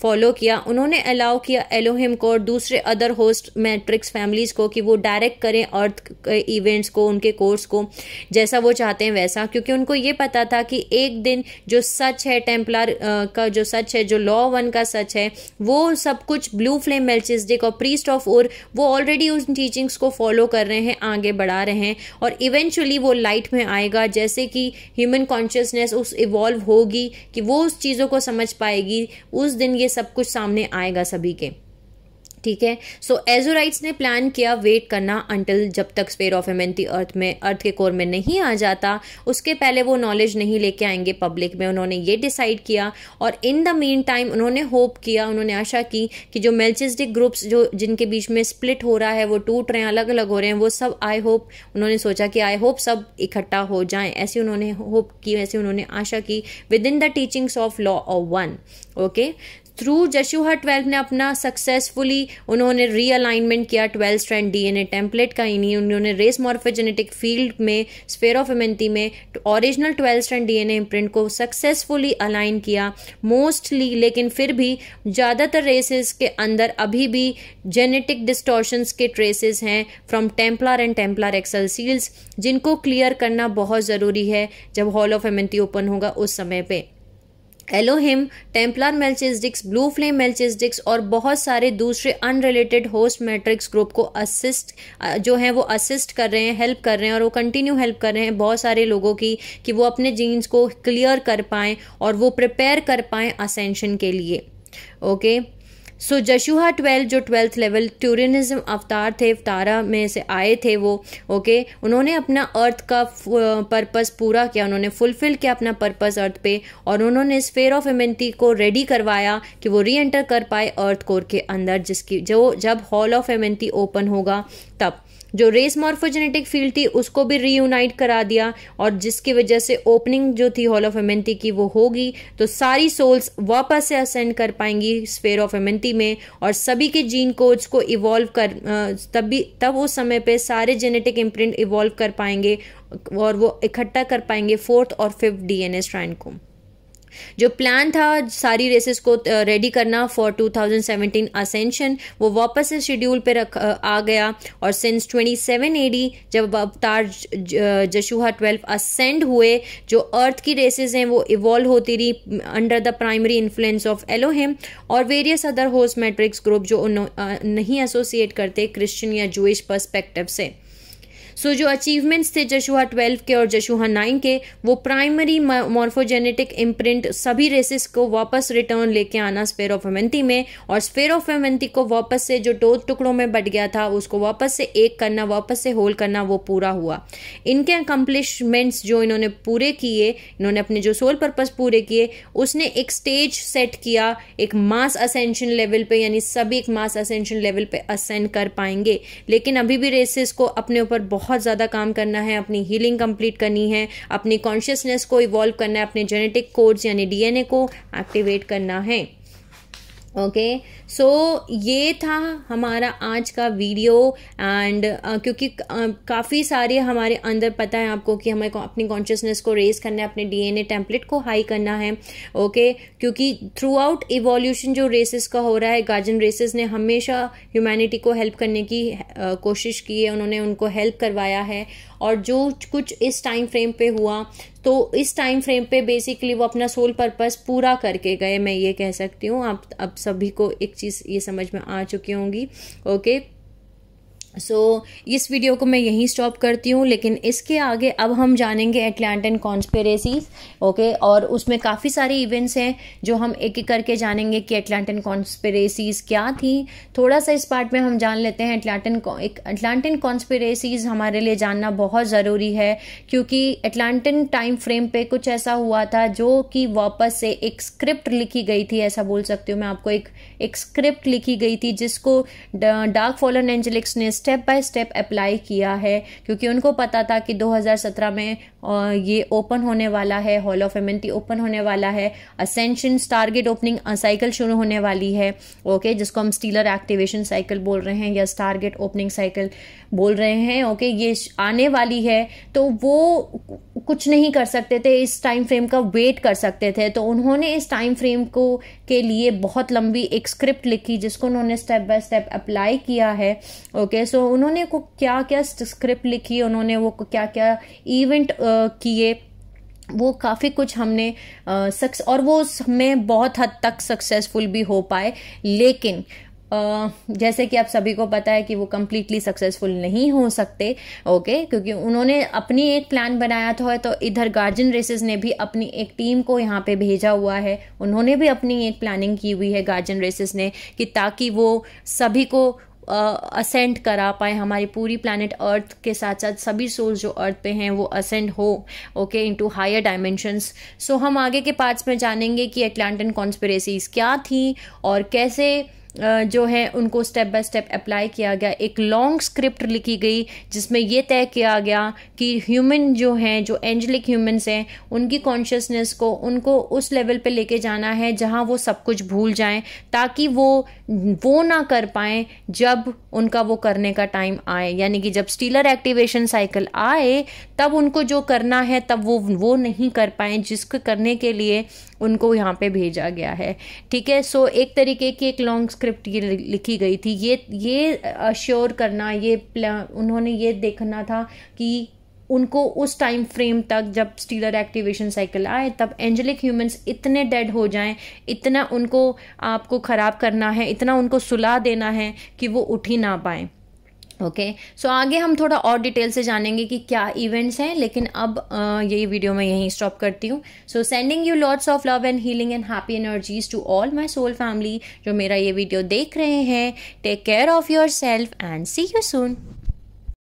फॉलो किया उन्होंने अलाउ किया एलोहिम को और दूसरे अदर होस्ट मैट्रिक्स फैमिलीज को कि वो डायरेक्ट करें अर्थ इवेंट्स को उनके कोर्स को जैसा वो चाहते हैं वैसा क्योंकि उनको ये पता था कि एक दिन जो सच है टेम्पलर का जो सच है जो लॉ वन का सच है वो सब कुछ ब्लू फ्लेम मेल्चिस्टिक और प्रीस्ट ऑफ और वो ऑलरेडी उन टीचिंग्स को फॉलो कर रहे हैं आगे बढ़ा रहे हैं और इवेंचुअली वो लाइट में आएगा जैसे कि ह्यूमन कॉन्शियसनेस उस इवॉल्व होगी कि वो उस चीज़ों को समझ पाएगी उस दिन ये सब कुछ सामने आएगा सभी के ठीक है सो एजोराइट्स ने प्लान किया वेट करना अंटिल जब तक स्पेयर ऑफ एमेंटी अर्थ में अर्थ के कोर में नहीं आ जाता उसके पहले वो नॉलेज नहीं लेके आएंगे पब्लिक में उन्होंने ये डिसाइड किया और इन द मेन टाइम उन्होंने होप किया उन्होंने आशा की कि जो मेल्चिस्टिक ग्रुप्स जो जिनके बीच में स्प्लिट हो रहा है वो टूट रहे हैं अलग अलग हो रहे हैं वो सब आई होप उन्होंने सोचा कि आई होप सब इकट्ठा हो जाए ऐसी उन्होंने होप की वैसे उन्होंने आशा की within the teachings of law of one okay through Jeshua twelfth ने अपना सक्सेसफुली उन्होंने रीअलाइनमेंट किया ट्वेल्थ स्ट्रैंड डीएनए टेम्पलेट का ही नहीं उन्होंने रेस मॉर्फोजेनेटिक फील्ड में स्फेयर ऑफ इमेंटी में original twelfth strand DNA imprint को सक्सेसफुली अलाइन किया मोस्टली लेकिन फिर भी ज़्यादातर रेसेस के अंदर अभी भी जेनेटिक डिस्टोशंस के ट्रेसेस हैं from Templar and Templar axle seals जिनको क्लियर करना बहुत ज़रूरी है जब हॉल ऑफ एमेंटी ओपन होगा उस समय पर Elohim Templar Melchizedeks blue flame Melchizedeks और बहुत सारे दूसरे अनरिलेटेड होस्ट मैट्रिक्स ग्रुप को असिस्ट जो है वो असिस्ट कर रहे हैं हेल्प कर रहे हैं और वो कंटिन्यू हेल्प कर रहे हैं बहुत सारे लोगों की कि वो अपने जीन्स को क्लियर कर पाएँ और वो प्रिपेयर कर पाएँ असेंशन के लिए okay okay? So Jeshua twelfth जो ट्वेल्थ लेवल टूरिज्म अवतार थे अवतारा में से आए थे वो ओके उन्होंने अपना अर्थ का पर्पस uh, पूरा किया उन्होंने फुलफिल किया अपना पर्पस अर्थ पे और उन्होंने इस फेयर ऑफ इमेंटी को रेडी करवाया कि वो री एंटर कर पाए अर्थ कोर के अंदर जिसकी जो जब हॉल ऑफ एमेंटी ओपन होगा तब जो रेस मॉर्फोजेनेटिक फील्ड थी उसको भी रीयूनाइट करा दिया और जिसकी वजह से ओपनिंग जो थी हॉल ऑफ एमेंटी की वो होगी तो सारी सोल्स वापस से असेंड कर पाएंगी स्पेयर ऑफ एमेंटी में और सभी के जीन कोड्स को इवॉल्व कर तभी तब उस समय पे सारे जेनेटिक इम्प्रिंट इवॉल्व कर पाएंगे और वो इकट्ठा कर पाएंगे फोर्थ और फिफ्थ डी एन को जो प्लान था सारी रेसेस को रेडी करना फॉर 2017 असेंशन वो वापस से शेड्यूल पे रख आ गया और सिंस 27 एडी जब अवतार जशुहा 12 असेंड हुए जो अर्थ की रेसेस हैं वो इवॉल्व होती रही under the primary influence of Elohim और various other host matrix group जो नहीं एसोसिएट करते क्रिश्चियन या जूश परस्पेक्टिव से सो जो अचीवमेंट्स थे जशुहा ट्वेल्व के और जशुहा नाइन के वो प्राइमरी मॉर्फोजेनेटिक इम्प्रिंट सभी रेसिस को वापस रिटर्न लेके आना स्पेयर ऑफ एमेंथी में और स्पेयर ऑफ एमेंथी को वापस से जो दो टुकड़ों में बट गया था उसको वापस से एक करना वापस से होल करना वो पूरा हुआ इनके अकम्पलिशमेंट्स जो इन्होंने पूरे किए इन्होंने अपने जो सोल पर्पज पूरे किए उसने एक स्टेज सेट किया एक मास असेंशन लेवल पे यानी सभी एक मास असेंशन लेवल पे असेंड कर पाएंगे लेकिन अभी भी रेसिस को अपने ऊपर बहुत बहुत ज़्यादा काम करना है अपनी हीलिंग कंप्लीट करनी है अपनी कॉन्शियसनेस को इवॉल्व करना है अपने जेनेटिक कोड्स यानी डीएनए को एक्टिवेट करना है ओके okay, सो so, ये था हमारा आज का वीडियो एंड uh, क्योंकि uh, काफ़ी सारे हमारे अंदर पता है आपको कि हमें अपनी कॉन्शियसनेस को रेज करना है अपने डीएनए टेम्पलेट को हाई करना है ओके okay? क्योंकि थ्रू आउट इवोल्यूशन जो रेसेस का हो रहा है गार्जन रेसेस ने हमेशा ह्यूमैनिटी को हेल्प करने की uh, कोशिश की है उन्होंने उनको हेल्प करवाया है और जो कुछ इस टाइम फ्रेम पे हुआ तो इस टाइम फ्रेम पे बेसिकली वो अपना सोल पर्पस पूरा करके गए मैं ये कह सकती हूँ आप अब सभी को एक चीज़ ये समझ में आ चुकी होंगी ओके okay? सो so, इस वीडियो को मैं यहीं स्टॉप करती हूँ लेकिन इसके आगे अब हम जानेंगे एटलांटन कॉन्स्पेरेसीज ओके और उसमें काफ़ी सारे इवेंट्स हैं जो हम एक एक करके जानेंगे कि एटलांटन कॉन्स्पेरेसीज क्या थी थोड़ा सा इस पार्ट में हम जान लेते हैं एटलांटन एक अटलांटन कॉन्स्पेरेसीज हमारे लिए जानना बहुत ज़रूरी है क्योंकि एटलांटन टाइम फ्रेम पर कुछ ऐसा हुआ था जो कि वापस से एक स्क्रिप्ट लिखी गई थी ऐसा बोल सकती हूँ मैं आपको एक एक स्क्रिप्ट लिखी गई थी जिसको डार्क फॉलन एंजलिक्स ने स्टेप बाय स्टेप अप्लाई किया है क्योंकि उनको पता था कि 2017 में ये ओपन होने वाला है हॉल ऑफ एमेंटी ओपन होने वाला है असेंशन टारगेट ओपनिंग साइकिल शुरू होने वाली है ओके जिसको हम स्टीलर एक्टिवेशन साइकिल बोल रहे हैं या स्टारगेट ओपनिंग साइकिल बोल रहे हैं ओके ये आने वाली है तो वो कुछ नहीं कर सकते थे इस टाइम फ्रेम का वेट कर सकते थे तो उन्होंने इस टाइम फ्रेम को के लिए बहुत लंबी एक स्क्रिप्ट लिखी जिसको उन्होंने स्टेप बाय स्टेप अप्लाई किया है ओके सो so, उन्होंने को क्या क्या स्क्रिप्ट लिखी उन्होंने वो क्या क्या इवेंट किए वो काफ़ी कुछ हमने सक्स और वो उसमें बहुत हद तक सक्सेसफुल भी हो पाए लेकिन जैसे कि आप सभी को पता है कि वो कम्प्लीटली सक्सेसफुल नहीं हो सकते ओके क्योंकि उन्होंने अपनी एक प्लान बनाया था तो इधर गार्जियन रेसेस ने भी अपनी एक टीम को यहाँ पे भेजा हुआ है उन्होंने भी अपनी एक प्लानिंग की हुई है गार्जियन रेसेस ने कि ताकि वो सभी को असेंट करा पाए हमारी पूरी प्लानट अर्थ के साथ साथ सभी सोल्स जो अर्थ पे हैं वो असेंट हो okay into higher dimensions so हम आगे के पार्ट्स में जानेंगे कि एटलांटन कॉन्स्परेसीज क्या थी और कैसे जो है उनको स्टेप बाय स्टेप अप्लाई किया गया एक लॉन्ग स्क्रिप्ट लिखी गई जिसमें यह तय किया गया कि ह्यूमन जो हैं जो एंजलिक ह्यूमन्स हैं उनकी कॉन्शियसनेस को उनको उस लेवल पे लेके जाना है जहाँ वो सब कुछ भूल जाएं ताकि वो वो ना कर पाए जब उनका वो करने का टाइम आए यानी कि जब स्टीलर एक्टिवेशन साइकिल आए तब उनको जो करना है तब वो वो नहीं कर पाए जिसको करने के लिए उनको यहाँ पे भेजा गया है ठीक है सो एक तरीके की एक लॉन्ग स्क्रिप्ट ये लिखी गई थी ये ये अश्योर करना ये उन्होंने ये देखना था कि उनको उस टाइम फ्रेम तक जब स्टीलर एक्टिवेशन साइकिल आए तब एंजेलिक ह्यूमंस इतने डेड हो जाएं इतना उनको आपको ख़राब करना है इतना उनको सुला देना है कि वो उठ ही ना पाएं ओके okay. सो so, आगे हम थोड़ा और डिटेल से जानेंगे कि क्या इवेंट्स हैं लेकिन अब आ, ये वीडियो मैं यहीं स्टॉप करती हूँ so sending you lots of love and healing and happy energies to all my soul family जो मेरा ये वीडियो देख रहे हैं take care of yourself and see you soon